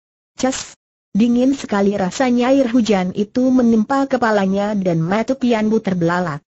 Dingin sekali rasanya air hujan itu menimpa kepalanya dan mata Pianbu terbelalak.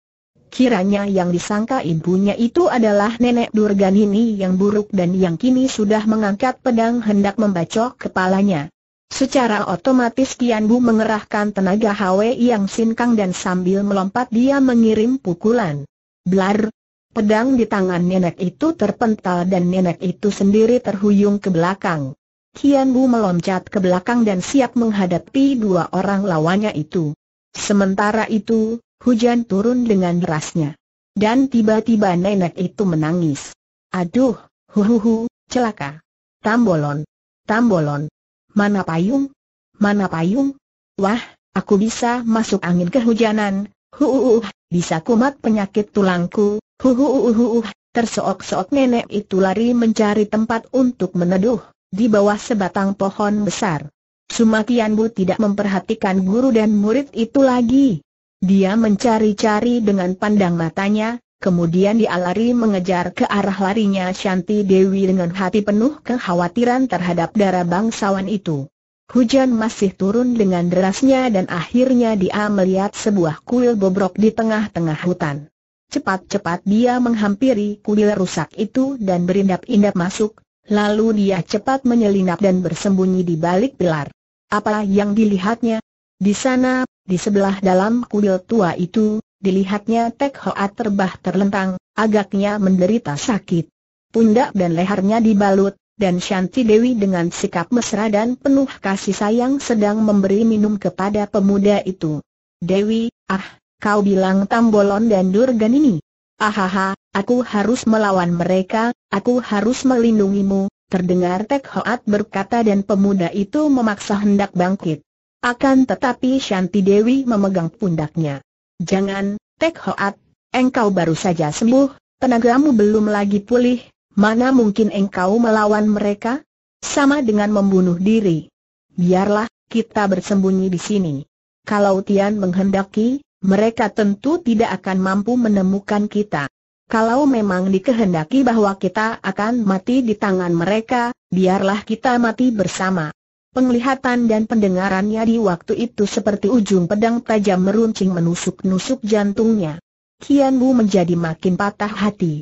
Kiranya yang disangka ibunya itu adalah nenek Durgan ini yang buruk dan yang kini sudah mengangkat pedang hendak membacok kepalanya. Secara otomatis Pianbu mengerahkan tenaga Hwe yang sinkang dan sambil melompat dia mengirim pukulan. Blar! Pedang di tangan nenek itu terpental dan nenek itu sendiri terhuyung ke belakang. Kian Bu meloncat ke belakang dan siap menghadapi dua orang lawannya itu. Sementara itu, hujan turun dengan derasnya. Dan tiba-tiba nenek itu menangis. Aduh, huhuhu, celaka. Tambolon. Tambolon. Mana payung? Mana payung? Wah, aku bisa masuk angin kehujanan. Huhuh, bisa kumat penyakit tulangku. Huhuh, terseok-seok nenek itu lari mencari tempat untuk meneduh di bawah sebatang pohon besar. Sumatianbu tidak memperhatikan guru dan murid itu lagi. Dia mencari-cari dengan pandang matanya, kemudian dia lari mengejar ke arah larinya Shanti Dewi dengan hati penuh kekhawatiran terhadap darah bangsawan itu. Hujan masih turun dengan derasnya dan akhirnya dia melihat sebuah kuil bobrok di tengah-tengah hutan. Cepat-cepat dia menghampiri kuil rusak itu dan berindap-indap masuk, Lalu dia cepat menyelinap dan bersembunyi di balik pilar. Apa yang dilihatnya? Di sana, di sebelah dalam kuil tua itu, dilihatnya Tek Hoa terbah terlentang, agaknya menderita sakit. Pundak dan lehernya dibalut, dan Shanti Dewi dengan sikap mesra dan penuh kasih sayang sedang memberi minum kepada pemuda itu. Dewi, ah, kau bilang Tambolon dan Durgan ini. Ahaha, aku harus melawan mereka, aku harus melindungimu, terdengar Tek Hoat berkata dan pemuda itu memaksa hendak bangkit. Akan tetapi Shanti Dewi memegang pundaknya. Jangan, Tek Hoat, engkau baru saja sembuh, tenagamu belum lagi pulih, mana mungkin engkau melawan mereka? Sama dengan membunuh diri. Biarlah, kita bersembunyi di sini. Kalau Tian menghendaki, mereka tentu tidak akan mampu menemukan kita. Kalau memang dikehendaki bahwa kita akan mati di tangan mereka, biarlah kita mati bersama. Penglihatan dan pendengarannya di waktu itu seperti ujung pedang tajam meruncing menusuk-nusuk jantungnya. Kian Bu menjadi makin patah hati.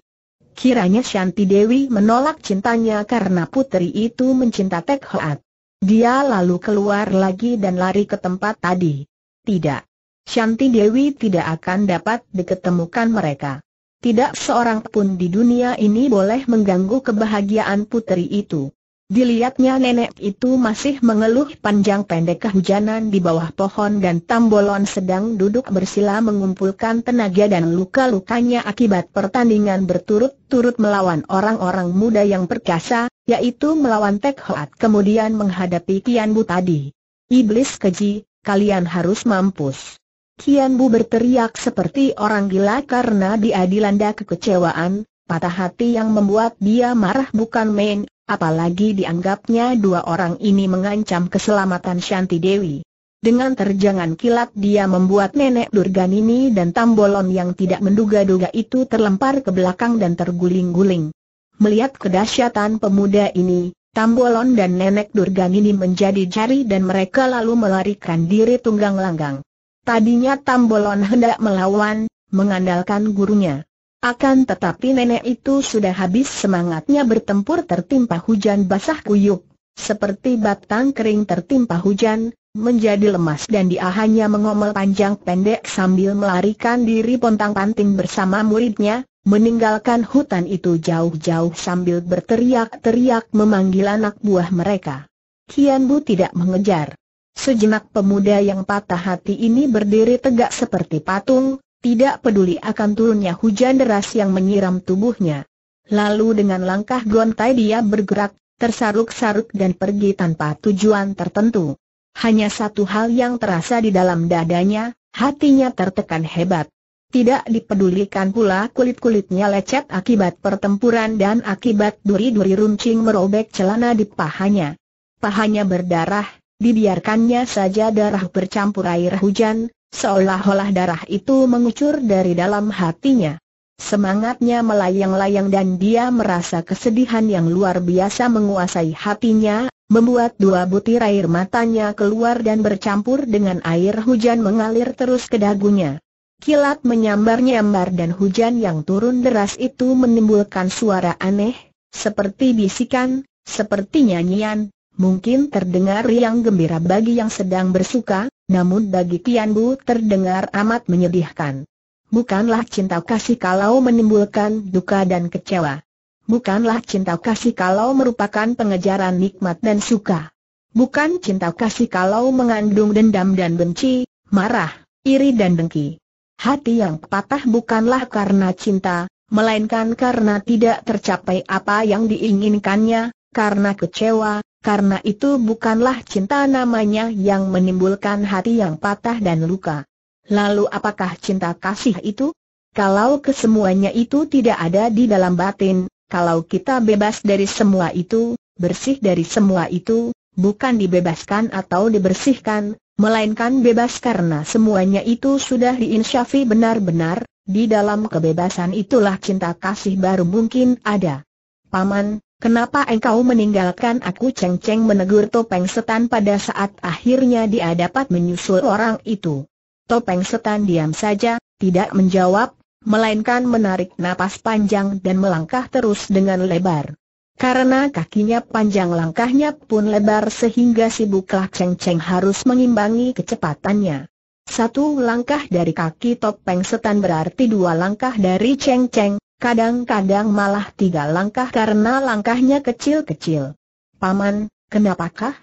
Kiranya Shanti Dewi menolak cintanya karena putri itu mencinta Tek Hoat. Dia lalu keluar lagi dan lari ke tempat tadi. Tidak. Shanti Dewi tidak akan dapat diketemukan mereka. Tidak seorang pun di dunia ini boleh mengganggu kebahagiaan putri itu. Dilihatnya nenek itu masih mengeluh panjang pendek kehujanan di bawah pohon dan Tambolon sedang duduk bersila mengumpulkan tenaga dan luka-lukanya akibat pertandingan berturut-turut melawan orang-orang muda yang perkasa, yaitu melawan Tek Hoat kemudian menghadapi Kian Bu tadi. Iblis keji, kalian harus mampus. Kian Bu berteriak seperti orang gila karena dia dilanda kekecewaan, patah hati yang membuat dia marah bukan main, apalagi dianggapnya dua orang ini mengancam keselamatan Shanti Dewi. Dengan terjangan kilat dia membuat nenek Durganini dan Tambolon yang tidak menduga-duga itu terlempar ke belakang dan terguling-guling. Melihat kedahsyatan pemuda ini, Tambolon dan nenek Durganini menjadi jari dan mereka lalu melarikan diri tunggang langgang. Tadinya Tambolon hendak melawan, mengandalkan gurunya. Akan tetapi nenek itu sudah habis semangatnya bertempur tertimpa hujan basah kuyuk, seperti batang kering tertimpa hujan, menjadi lemas dan dia hanya mengomel panjang pendek sambil melarikan diri pontang-panting bersama muridnya, meninggalkan hutan itu jauh-jauh sambil berteriak-teriak memanggil anak buah mereka. Kian Bu tidak mengejar. Sejenak pemuda yang patah hati ini berdiri tegak seperti patung, tidak peduli akan turunnya hujan deras yang menyiram tubuhnya. Lalu dengan langkah gontai dia bergerak, tersaruk-saruk dan pergi tanpa tujuan tertentu. Hanya satu hal yang terasa di dalam dadanya, hatinya tertekan hebat. Tidak dipedulikan pula kulit-kulitnya lecet akibat pertempuran dan akibat duri-duri runcing merobek celana di pahanya. Pahanya berdarah, dibiarkannya saja darah bercampur air hujan, seolah-olah darah itu mengucur dari dalam hatinya. Semangatnya melayang-layang dan dia merasa kesedihan yang luar biasa menguasai hatinya, membuat dua butir air matanya keluar dan bercampur dengan air hujan mengalir terus ke dagunya. Kilat menyambar-nyambar dan hujan yang turun deras itu menimbulkan suara aneh, seperti bisikan, seperti nyanyian, Mungkin terdengar yang gembira bagi yang sedang bersuka, namun bagi Tian Bu terdengar amat menyedihkan. Bukanlah cinta kasih kalau menimbulkan duka dan kecewa. Bukanlah cinta kasih kalau merupakan pengejaran nikmat dan suka. Bukan cinta kasih kalau mengandung dendam dan benci, marah, iri dan dengki. Hati yang patah bukanlah karena cinta, melainkan karena tidak tercapai apa yang diinginkannya, karena kecewa, karena itu bukanlah cinta namanya yang menimbulkan hati yang patah dan luka. Lalu apakah cinta kasih itu? Kalau kesemuanya itu tidak ada di dalam batin, kalau kita bebas dari semua itu, bersih dari semua itu, bukan dibebaskan atau dibersihkan, melainkan bebas karena semuanya itu sudah diinsyafi benar-benar, di dalam kebebasan itulah cinta kasih baru mungkin ada. Paman, Kenapa engkau meninggalkan aku Cheng Cheng menegur topeng setan pada saat akhirnya dia dapat menyusul orang itu. Topeng setan diam saja, tidak menjawab, melainkan menarik napas panjang dan melangkah terus dengan lebar. Karena kakinya panjang langkahnya pun lebar sehingga si buklak Cheng ceng harus mengimbangi kecepatannya. Satu langkah dari kaki topeng setan berarti dua langkah dari Cheng Cheng, Kadang-kadang malah tiga langkah karena langkahnya kecil-kecil. Paman, kenapakah?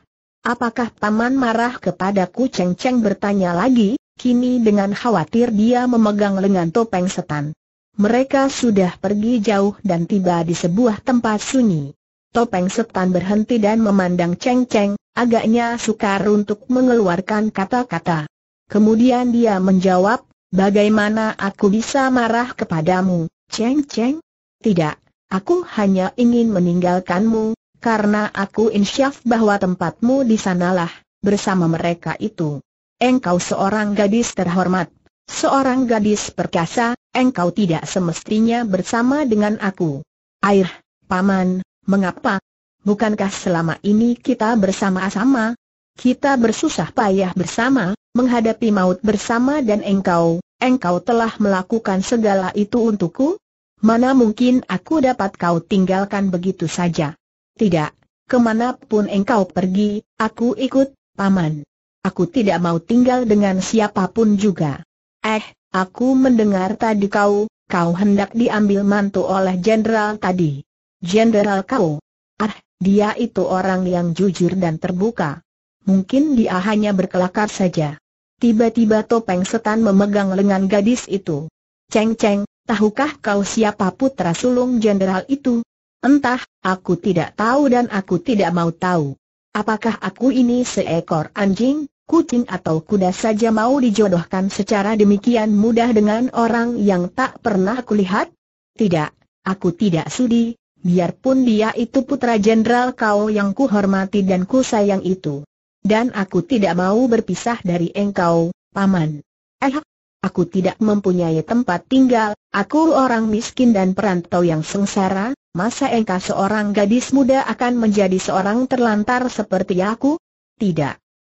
Apakah Paman marah kepadaku Cheng Cheng bertanya lagi, kini dengan khawatir dia memegang lengan topeng setan. Mereka sudah pergi jauh dan tiba di sebuah tempat sunyi. Topeng setan berhenti dan memandang Cheng Cheng, agaknya sukar untuk mengeluarkan kata-kata. Kemudian dia menjawab, bagaimana aku bisa marah kepadamu? Ceng ceng, Tidak, aku hanya ingin meninggalkanmu, karena aku insyaf bahwa tempatmu di sanalah, bersama mereka itu. Engkau seorang gadis terhormat, seorang gadis perkasa, engkau tidak semestinya bersama dengan aku. Air, paman, mengapa? Bukankah selama ini kita bersama-sama? Kita bersusah payah bersama, menghadapi maut bersama dan engkau, engkau telah melakukan segala itu untukku? Mana mungkin aku dapat kau tinggalkan begitu saja? Tidak, kemanapun engkau pergi, aku ikut, paman. Aku tidak mau tinggal dengan siapapun juga. Eh, aku mendengar tadi kau, kau hendak diambil mantu oleh jenderal tadi. Jenderal kau? Ah, dia itu orang yang jujur dan terbuka. Mungkin dia hanya berkelakar saja. Tiba-tiba topeng setan memegang lengan gadis itu. Ceng Ceng, tahukah kau siapa putra sulung jenderal itu? Entah, aku tidak tahu dan aku tidak mau tahu. Apakah aku ini seekor anjing, kucing atau kuda saja mau dijodohkan secara demikian mudah dengan orang yang tak pernah kulihat? Tidak, aku tidak sudi, biarpun dia itu putra jenderal kau yang kuhormati dan kusayang itu. Dan aku tidak mau berpisah dari engkau, Paman. Eh, aku tidak mempunyai tempat tinggal, aku orang miskin dan perantau yang sengsara, masa engkau seorang gadis muda akan menjadi seorang terlantar seperti aku? Tidak.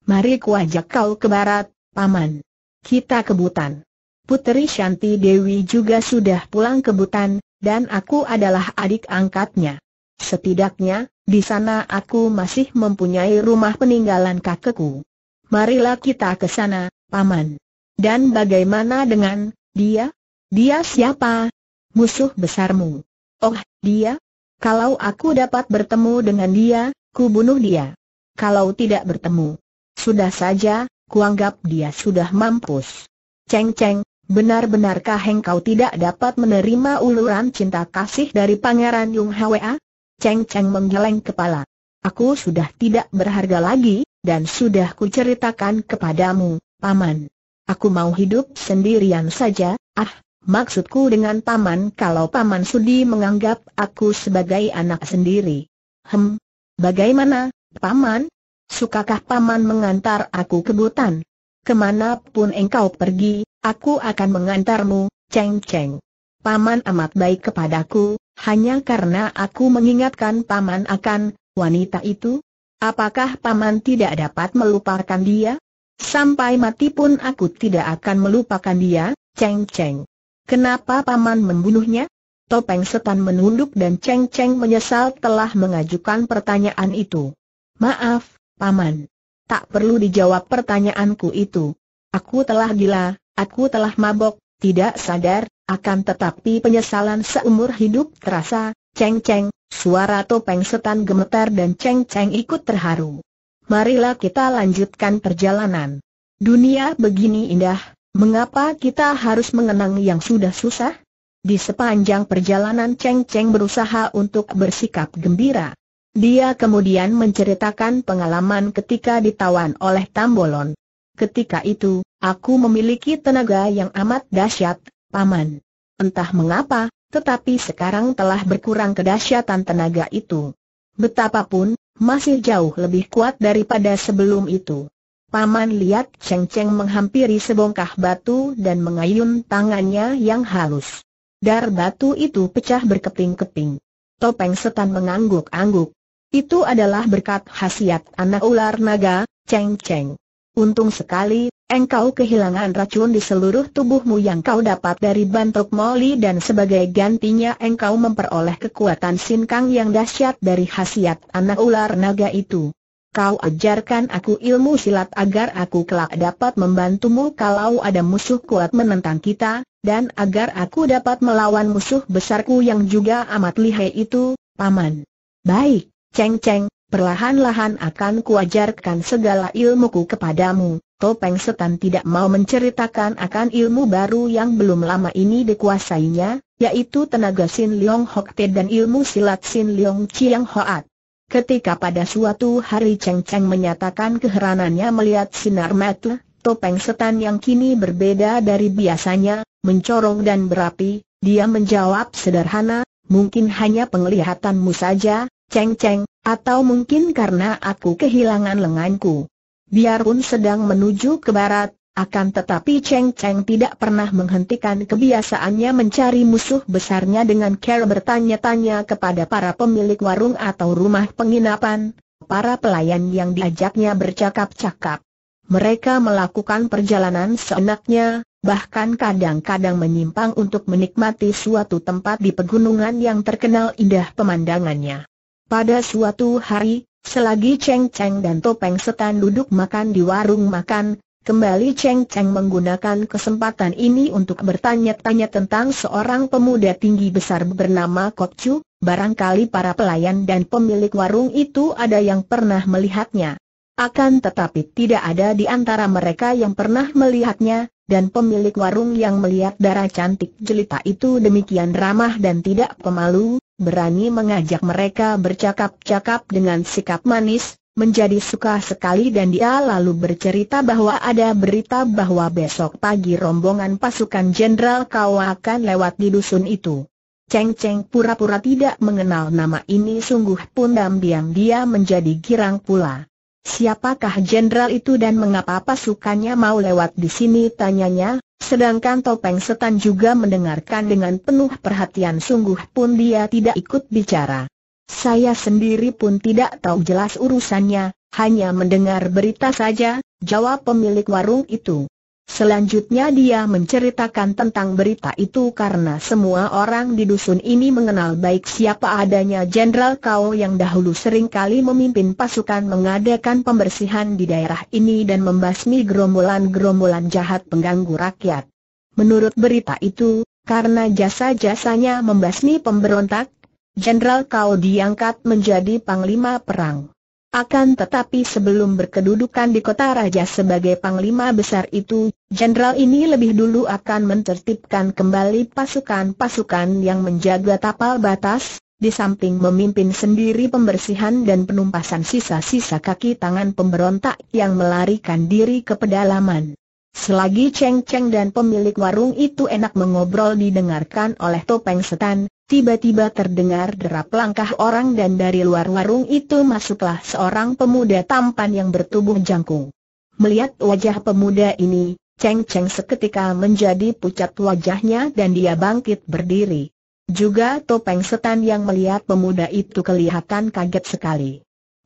Mari ajak kau ke barat, Paman. Kita ke Butan. Puteri Shanti Dewi juga sudah pulang ke Butan, dan aku adalah adik angkatnya. Setidaknya, di sana aku masih mempunyai rumah peninggalan kakekku. Marilah kita ke sana, Paman. Dan bagaimana dengan dia? Dia siapa? Musuh besarmu. Oh, dia? Kalau aku dapat bertemu dengan dia, ku bunuh dia. Kalau tidak bertemu, sudah saja, kuanggap dia sudah mampus. Ceng Ceng, benar-benarkah engkau tidak dapat menerima uluran cinta kasih dari Pangeran Yung Hwa? Cheng Cheng menggeleng kepala. Aku sudah tidak berharga lagi, dan sudah kuceritakan kepadamu, Paman. Aku mau hidup sendirian saja, ah, maksudku dengan Paman kalau Paman Sudi menganggap aku sebagai anak sendiri. Hem, bagaimana, Paman? Sukakah Paman mengantar aku ke Butan? Kemanapun engkau pergi, aku akan mengantarmu, Cheng Cheng. Paman amat baik kepadaku, hanya karena aku mengingatkan paman akan wanita itu? Apakah paman tidak dapat melupakan dia? Sampai mati pun aku tidak akan melupakan dia, Cheng Cheng. Kenapa paman membunuhnya? Topeng setan menunduk dan Cheng Cheng menyesal telah mengajukan pertanyaan itu. Maaf, paman. Tak perlu dijawab pertanyaanku itu. Aku telah gila, aku telah mabok, tidak sadar, akan tetapi penyesalan seumur hidup terasa, ceng-ceng, suara topeng setan gemetar dan ceng-ceng ikut terharu. Marilah kita lanjutkan perjalanan. Dunia begini indah, mengapa kita harus mengenang yang sudah susah? Di sepanjang perjalanan Cheng Cheng berusaha untuk bersikap gembira. Dia kemudian menceritakan pengalaman ketika ditawan oleh Tambolon. Ketika itu, aku memiliki tenaga yang amat dahsyat, Paman. Entah mengapa, tetapi sekarang telah berkurang kedahsyatan tenaga itu. Betapapun, masih jauh lebih kuat daripada sebelum itu. Paman lihat Cheng Cheng menghampiri sebongkah batu dan mengayun tangannya yang halus. Dar batu itu pecah berkeping-keping. Topeng setan mengangguk-angguk. Itu adalah berkat khasiat anak ular naga, Cheng Cheng. Untung sekali, engkau kehilangan racun di seluruh tubuhmu yang kau dapat dari bantok molly dan sebagai gantinya engkau memperoleh kekuatan sinkang yang dahsyat dari khasiat anak ular naga itu. Kau ajarkan aku ilmu silat agar aku kelak dapat membantumu kalau ada musuh kuat menentang kita, dan agar aku dapat melawan musuh besarku yang juga amat lihai itu, Paman. Baik, Ceng Ceng, Perlahan-lahan akan kuajarkan segala ilmuku kepadamu. Topeng setan tidak mau menceritakan akan ilmu baru yang belum lama ini dikuasainya, yaitu tenaga Sin Leong Hok Te dan ilmu silat Sin Leong Chiang Hoat. Ketika pada suatu hari Cheng Cheng menyatakan keheranannya melihat sinar mata, topeng setan yang kini berbeda dari biasanya, mencorong dan berapi, dia menjawab sederhana, mungkin hanya penglihatanmu saja, ceng-ceng, atau mungkin karena aku kehilangan lenganku. Biarpun sedang menuju ke barat, akan tetapi ceng-ceng tidak pernah menghentikan kebiasaannya mencari musuh besarnya dengan care bertanya-tanya kepada para pemilik warung atau rumah penginapan, para pelayan yang diajaknya bercakap-cakap. Mereka melakukan perjalanan seenaknya, bahkan kadang-kadang menyimpang untuk menikmati suatu tempat di pegunungan yang terkenal indah pemandangannya. Pada suatu hari, selagi Cheng Cheng dan Topeng Setan duduk makan di warung makan, kembali Cheng Cheng menggunakan kesempatan ini untuk bertanya-tanya tentang seorang pemuda tinggi besar bernama Kok Chu, barangkali para pelayan dan pemilik warung itu ada yang pernah melihatnya. Akan tetapi tidak ada di antara mereka yang pernah melihatnya, dan pemilik warung yang melihat darah cantik jelita itu demikian ramah dan tidak pemalu, berani mengajak mereka bercakap-cakap dengan sikap manis, menjadi suka sekali dan dia lalu bercerita bahwa ada berita bahwa besok pagi rombongan pasukan Jenderal Kau akan lewat di dusun itu. Ceng Ceng pura-pura tidak mengenal nama ini sungguh pun diam-diam dia menjadi girang pula. Siapakah jenderal itu dan mengapa pasukannya mau lewat di sini tanyanya, sedangkan Topeng Setan juga mendengarkan dengan penuh perhatian sungguh pun dia tidak ikut bicara. Saya sendiri pun tidak tahu jelas urusannya, hanya mendengar berita saja, jawab pemilik warung itu. Selanjutnya dia menceritakan tentang berita itu karena semua orang di dusun ini mengenal baik siapa adanya Jenderal Kao yang dahulu sering kali memimpin pasukan mengadakan pembersihan di daerah ini dan membasmi gerombolan-gerombolan jahat pengganggu rakyat. Menurut berita itu, karena jasa-jasanya membasmi pemberontak, Jenderal Kao diangkat menjadi panglima perang. Akan tetapi sebelum berkedudukan di kota raja sebagai panglima besar itu, jenderal ini lebih dulu akan mencertipkan kembali pasukan-pasukan yang menjaga tapal batas, di samping memimpin sendiri pembersihan dan penumpasan sisa-sisa kaki tangan pemberontak yang melarikan diri ke pedalaman. Selagi Cheng Cheng dan pemilik warung itu enak mengobrol didengarkan oleh topeng setan, tiba-tiba terdengar derap langkah orang dan dari luar warung itu masuklah seorang pemuda tampan yang bertubuh jangkung. Melihat wajah pemuda ini, Cheng Cheng seketika menjadi pucat wajahnya dan dia bangkit berdiri. Juga topeng setan yang melihat pemuda itu kelihatan kaget sekali.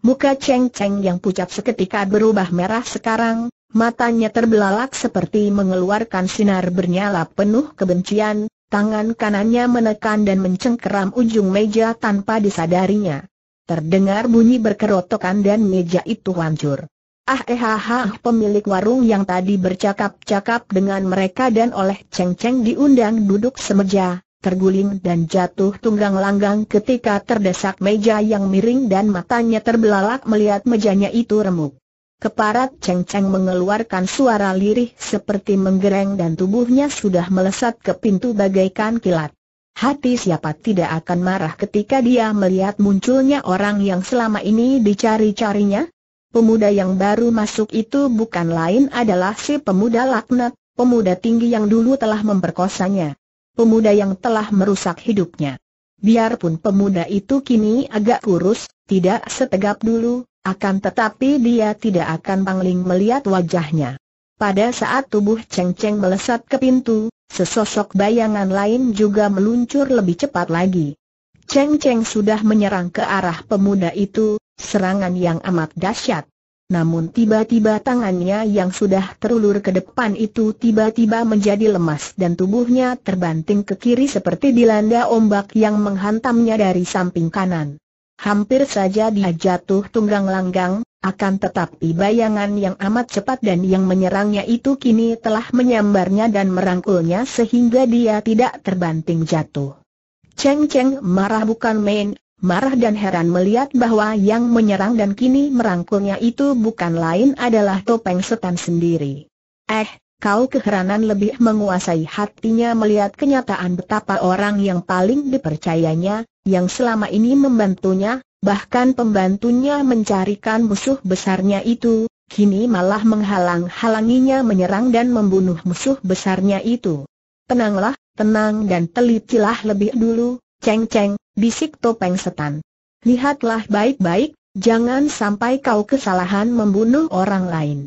Muka Cheng Cheng yang pucat seketika berubah merah sekarang, Matanya terbelalak seperti mengeluarkan sinar bernyala penuh kebencian, tangan kanannya menekan dan mencengkeram ujung meja tanpa disadarinya. Terdengar bunyi berkerotokan dan meja itu hancur. Ah eh ha ha pemilik warung yang tadi bercakap-cakap dengan mereka dan oleh ceng-ceng diundang duduk semeja, terguling dan jatuh tunggang langgang ketika terdesak meja yang miring dan matanya terbelalak melihat mejanya itu remuk. Keparat Cheng Cheng mengeluarkan suara lirih seperti menggereng dan tubuhnya sudah melesat ke pintu bagaikan kilat. Hati siapa tidak akan marah ketika dia melihat munculnya orang yang selama ini dicari-carinya? Pemuda yang baru masuk itu bukan lain adalah si pemuda laknat, pemuda tinggi yang dulu telah memperkosanya. Pemuda yang telah merusak hidupnya. Biarpun pemuda itu kini agak kurus, tidak setegap dulu, akan tetapi dia tidak akan pangling melihat wajahnya. Pada saat tubuh Cheng Cheng melesat ke pintu, sesosok bayangan lain juga meluncur lebih cepat lagi. Cheng Cheng sudah menyerang ke arah pemuda itu, serangan yang amat dahsyat. Namun tiba-tiba tangannya yang sudah terulur ke depan itu tiba-tiba menjadi lemas dan tubuhnya terbanting ke kiri seperti dilanda ombak yang menghantamnya dari samping kanan. Hampir saja dia jatuh tunggang langgang, akan tetapi bayangan yang amat cepat dan yang menyerangnya itu kini telah menyambarnya dan merangkulnya sehingga dia tidak terbanting jatuh. Cheng Cheng marah bukan main, marah dan heran melihat bahwa yang menyerang dan kini merangkulnya itu bukan lain adalah topeng setan sendiri. Eh, kau keheranan lebih menguasai hatinya melihat kenyataan betapa orang yang paling dipercayanya, yang selama ini membantunya, bahkan pembantunya mencarikan musuh besarnya itu, kini malah menghalang-halanginya menyerang dan membunuh musuh besarnya itu. Tenanglah, tenang dan telitilah lebih dulu, ceng-ceng, bisik topeng setan. Lihatlah baik-baik, jangan sampai kau kesalahan membunuh orang lain.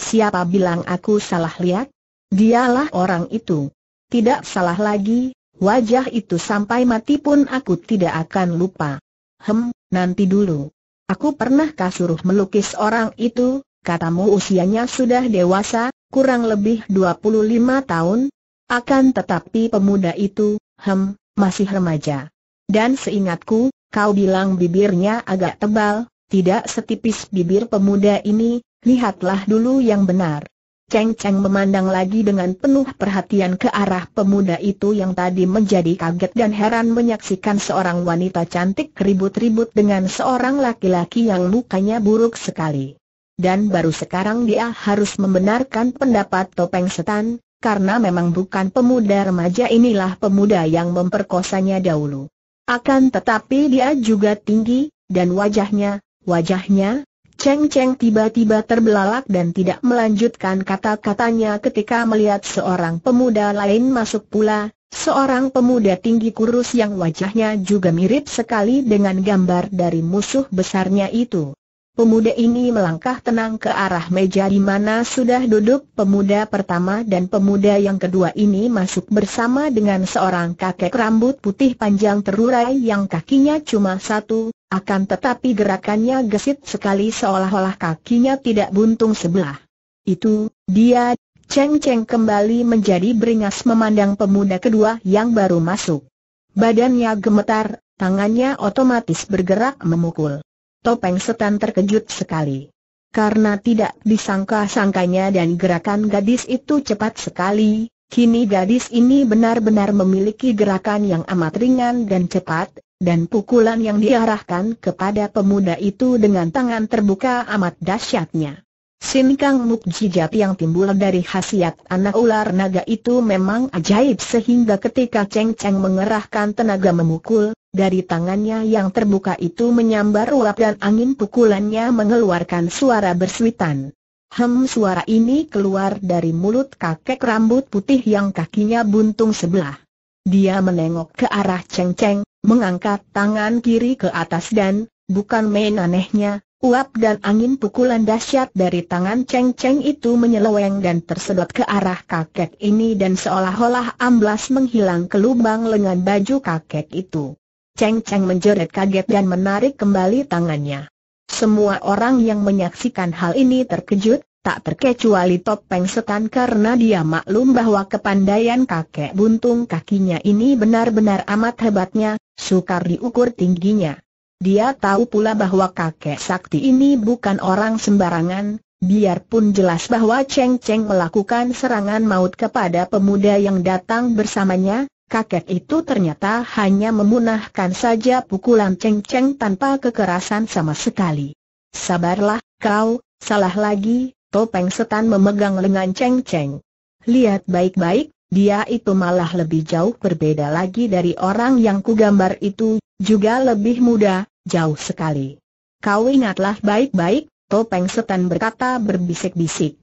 Siapa bilang aku salah lihat? Dialah orang itu. Tidak salah lagi, Wajah itu sampai mati pun aku tidak akan lupa. Hem, nanti dulu. Aku pernah suruh melukis orang itu, katamu usianya sudah dewasa, kurang lebih 25 tahun? Akan tetapi pemuda itu, hem, masih remaja. Dan seingatku, kau bilang bibirnya agak tebal, tidak setipis bibir pemuda ini, lihatlah dulu yang benar. Cheng Cheng memandang lagi dengan penuh perhatian ke arah pemuda itu yang tadi menjadi kaget dan heran menyaksikan seorang wanita cantik ribut-ribut dengan seorang laki-laki yang mukanya buruk sekali. Dan baru sekarang dia harus membenarkan pendapat Topeng Setan, karena memang bukan pemuda remaja inilah pemuda yang memperkosanya dahulu. Akan tetapi dia juga tinggi, dan wajahnya, wajahnya, Cheng Cheng tiba-tiba terbelalak dan tidak melanjutkan kata-katanya ketika melihat seorang pemuda lain masuk pula, seorang pemuda tinggi kurus yang wajahnya juga mirip sekali dengan gambar dari musuh besarnya itu. Pemuda ini melangkah tenang ke arah meja di mana sudah duduk pemuda pertama dan pemuda yang kedua ini masuk bersama dengan seorang kakek rambut putih panjang terurai yang kakinya cuma satu, akan tetapi gerakannya gesit sekali seolah-olah kakinya tidak buntung sebelah. Itu, dia, Cheng Cheng kembali menjadi beringas memandang pemuda kedua yang baru masuk. Badannya gemetar, tangannya otomatis bergerak memukul. Topeng setan terkejut sekali. Karena tidak disangka-sangkanya dan gerakan gadis itu cepat sekali, kini gadis ini benar-benar memiliki gerakan yang amat ringan dan cepat, dan pukulan yang diarahkan kepada pemuda itu dengan tangan terbuka amat dahsyatnya. Sin Kang mukjizat yang timbul dari khasiat anak ular naga itu memang ajaib sehingga ketika Cheng Cheng mengerahkan tenaga memukul, dari tangannya yang terbuka itu menyambar uap dan angin pukulannya mengeluarkan suara bersuitan. Hem suara ini keluar dari mulut kakek rambut putih yang kakinya buntung sebelah. Dia menengok ke arah Cheng Cheng, mengangkat tangan kiri ke atas dan, bukan main anehnya, uap dan angin pukulan dahsyat dari tangan Cheng Cheng itu menyeleweng dan tersedot ke arah kakek ini dan seolah-olah amblas menghilang ke lubang lengan baju kakek itu. Cheng Cheng menjerit kaget dan menarik kembali tangannya. Semua orang yang menyaksikan hal ini terkejut, tak terkecuali topeng setan karena dia maklum bahwa kepandaian kakek buntung kakinya ini benar-benar amat hebatnya, sukar diukur tingginya. Dia tahu pula bahwa kakek sakti ini bukan orang sembarangan, biarpun jelas bahwa Cheng Cheng melakukan serangan maut kepada pemuda yang datang bersamanya, kakek itu ternyata hanya memunahkan saja pukulan Cheng Cheng tanpa kekerasan sama sekali. Sabarlah, kau, salah lagi, Topeng setan memegang lengan Cheng Cheng. Lihat baik-baik, dia itu malah lebih jauh berbeda lagi dari orang yang kugambar itu, juga lebih muda, jauh sekali. Kau ingatlah baik-baik, topeng setan berkata berbisik-bisik.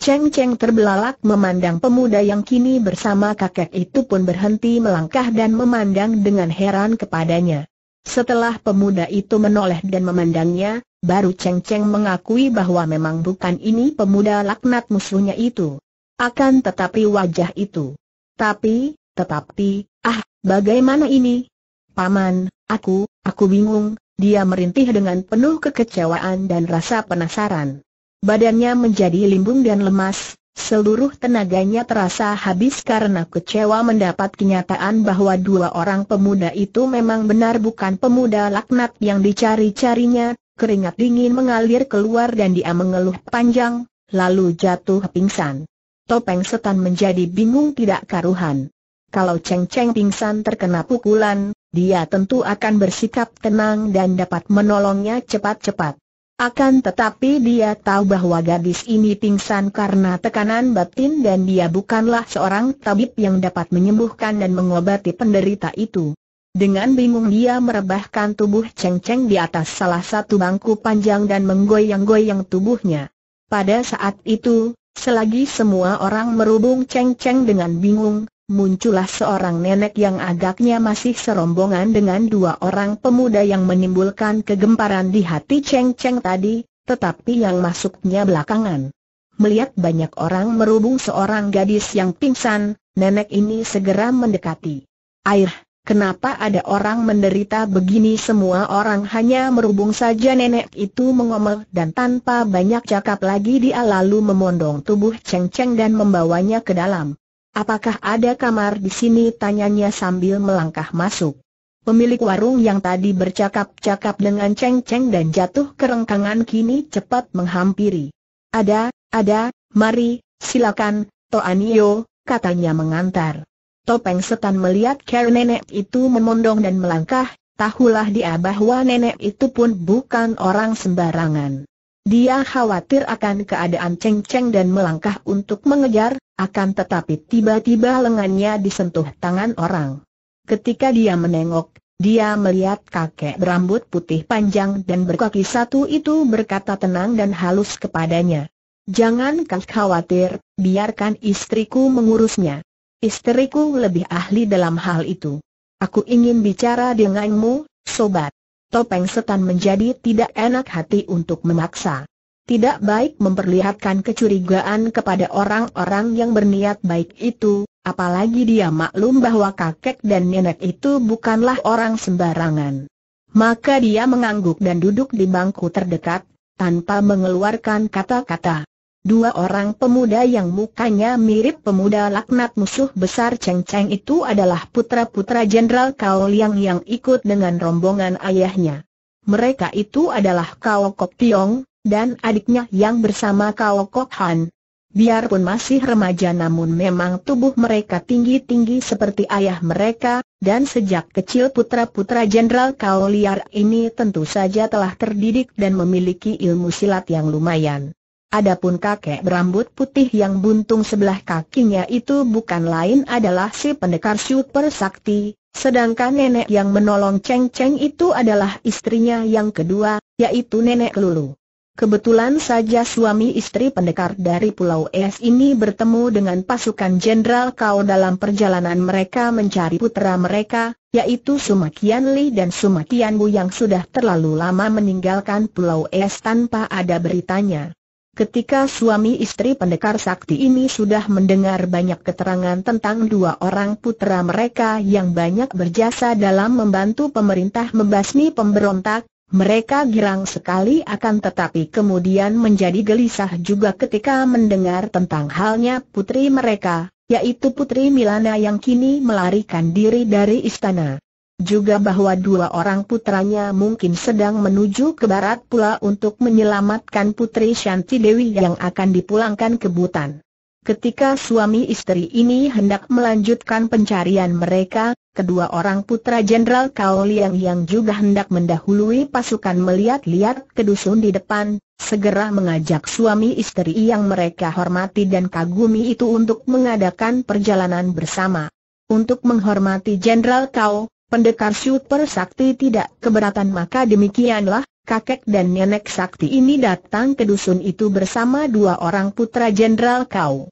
Cheng Cheng terbelalak memandang pemuda yang kini bersama kakek itu pun berhenti melangkah dan memandang dengan heran kepadanya. Setelah pemuda itu menoleh dan memandangnya, baru Cheng Cheng mengakui bahwa memang bukan ini pemuda laknat musuhnya itu. Akan tetapi wajah itu. Tapi, tetapi, ah, bagaimana ini? Paman, aku, aku bingung, dia merintih dengan penuh kekecewaan dan rasa penasaran. Badannya menjadi limbung dan lemas, Seluruh tenaganya terasa habis karena kecewa mendapat kenyataan bahwa dua orang pemuda itu memang benar bukan pemuda laknat yang dicari-carinya, keringat dingin mengalir keluar dan dia mengeluh panjang, lalu jatuh pingsan. Topeng setan menjadi bingung tidak karuhan. Kalau Cheng Cheng pingsan terkena pukulan, dia tentu akan bersikap tenang dan dapat menolongnya cepat-cepat. Akan tetapi dia tahu bahwa gadis ini pingsan karena tekanan batin dan dia bukanlah seorang tabib yang dapat menyembuhkan dan mengobati penderita itu. Dengan bingung dia merebahkan tubuh Cheng Cheng di atas salah satu bangku panjang dan menggoyang-goyang tubuhnya. Pada saat itu, selagi semua orang merubung Cheng Cheng dengan bingung, muncullah seorang nenek yang agaknya masih serombongan dengan dua orang pemuda yang menimbulkan kegemparan di hati Cheng Cheng tadi, tetapi yang masuknya belakangan. Melihat banyak orang merubung seorang gadis yang pingsan, nenek ini segera mendekati. Air, kenapa ada orang menderita begini semua orang hanya merubung saja nenek itu mengomel dan tanpa banyak cakap lagi dia lalu memondong tubuh Cheng Cheng dan membawanya ke dalam. Apakah ada kamar di sini? Tanyanya sambil melangkah masuk. Pemilik warung yang tadi bercakap-cakap dengan Cheng Cheng dan jatuh kerengkangan kini cepat menghampiri. Ada, ada, mari, silakan, Toanio, katanya mengantar. Topeng setan melihat Karen nenek itu memondong dan melangkah, tahulah dia bahwa nenek itu pun bukan orang sembarangan. Dia khawatir akan keadaan Cheng Cheng dan melangkah untuk mengejar, akan tetapi tiba-tiba lengannya disentuh tangan orang. Ketika dia menengok, dia melihat kakek berambut putih panjang dan berkaki satu itu berkata tenang dan halus kepadanya. Jangan khawatir, biarkan istriku mengurusnya. Istriku lebih ahli dalam hal itu. Aku ingin bicara denganmu, sobat. Topeng setan menjadi tidak enak hati untuk memaksa. Tidak baik memperlihatkan kecurigaan kepada orang-orang yang berniat baik itu, apalagi dia maklum bahwa kakek dan nenek itu bukanlah orang sembarangan. Maka dia mengangguk dan duduk di bangku terdekat, tanpa mengeluarkan kata-kata. Dua orang pemuda yang mukanya mirip pemuda laknat musuh besar Cheng Cheng itu adalah putra-putra Jenderal Kao Liang yang ikut dengan rombongan ayahnya. Mereka itu adalah Kao Kok Tiong, dan adiknya yang bersama Kao Kok Han. Biarpun masih remaja namun memang tubuh mereka tinggi-tinggi seperti ayah mereka, dan sejak kecil putra-putra Jenderal Kao Liar ini tentu saja telah terdidik dan memiliki ilmu silat yang lumayan. Adapun kakek berambut putih yang buntung sebelah kakinya itu bukan lain adalah si pendekar super sakti, sedangkan nenek yang menolong Cheng Cheng itu adalah istrinya yang kedua, yaitu nenek Lulu. Kebetulan saja suami istri pendekar dari Pulau Es ini bertemu dengan pasukan Jenderal Kau dalam perjalanan mereka mencari putera mereka, yaitu Sumakian Li dan Sumakian Bu yang sudah terlalu lama meninggalkan Pulau Es tanpa ada beritanya. Ketika suami istri pendekar sakti ini sudah mendengar banyak keterangan tentang dua orang putra mereka yang banyak berjasa dalam membantu pemerintah membasmi pemberontak, mereka girang sekali akan tetapi kemudian menjadi gelisah juga ketika mendengar tentang halnya putri mereka, yaitu putri Milana yang kini melarikan diri dari istana. Juga bahwa dua orang putranya mungkin sedang menuju ke barat pula untuk menyelamatkan putri Shanti Dewi yang akan dipulangkan ke Butan. Ketika suami istri ini hendak melanjutkan pencarian mereka, kedua orang putra Jenderal Kao Liang yang juga hendak mendahului pasukan melihat-lihat ke dusun di depan, segera mengajak suami istri yang mereka hormati dan kagumi itu untuk mengadakan perjalanan bersama. Untuk menghormati Jenderal Kao, pendekar super sakti tidak keberatan maka demikianlah kakek dan nenek sakti ini datang ke dusun itu bersama dua orang putra Jenderal Kau.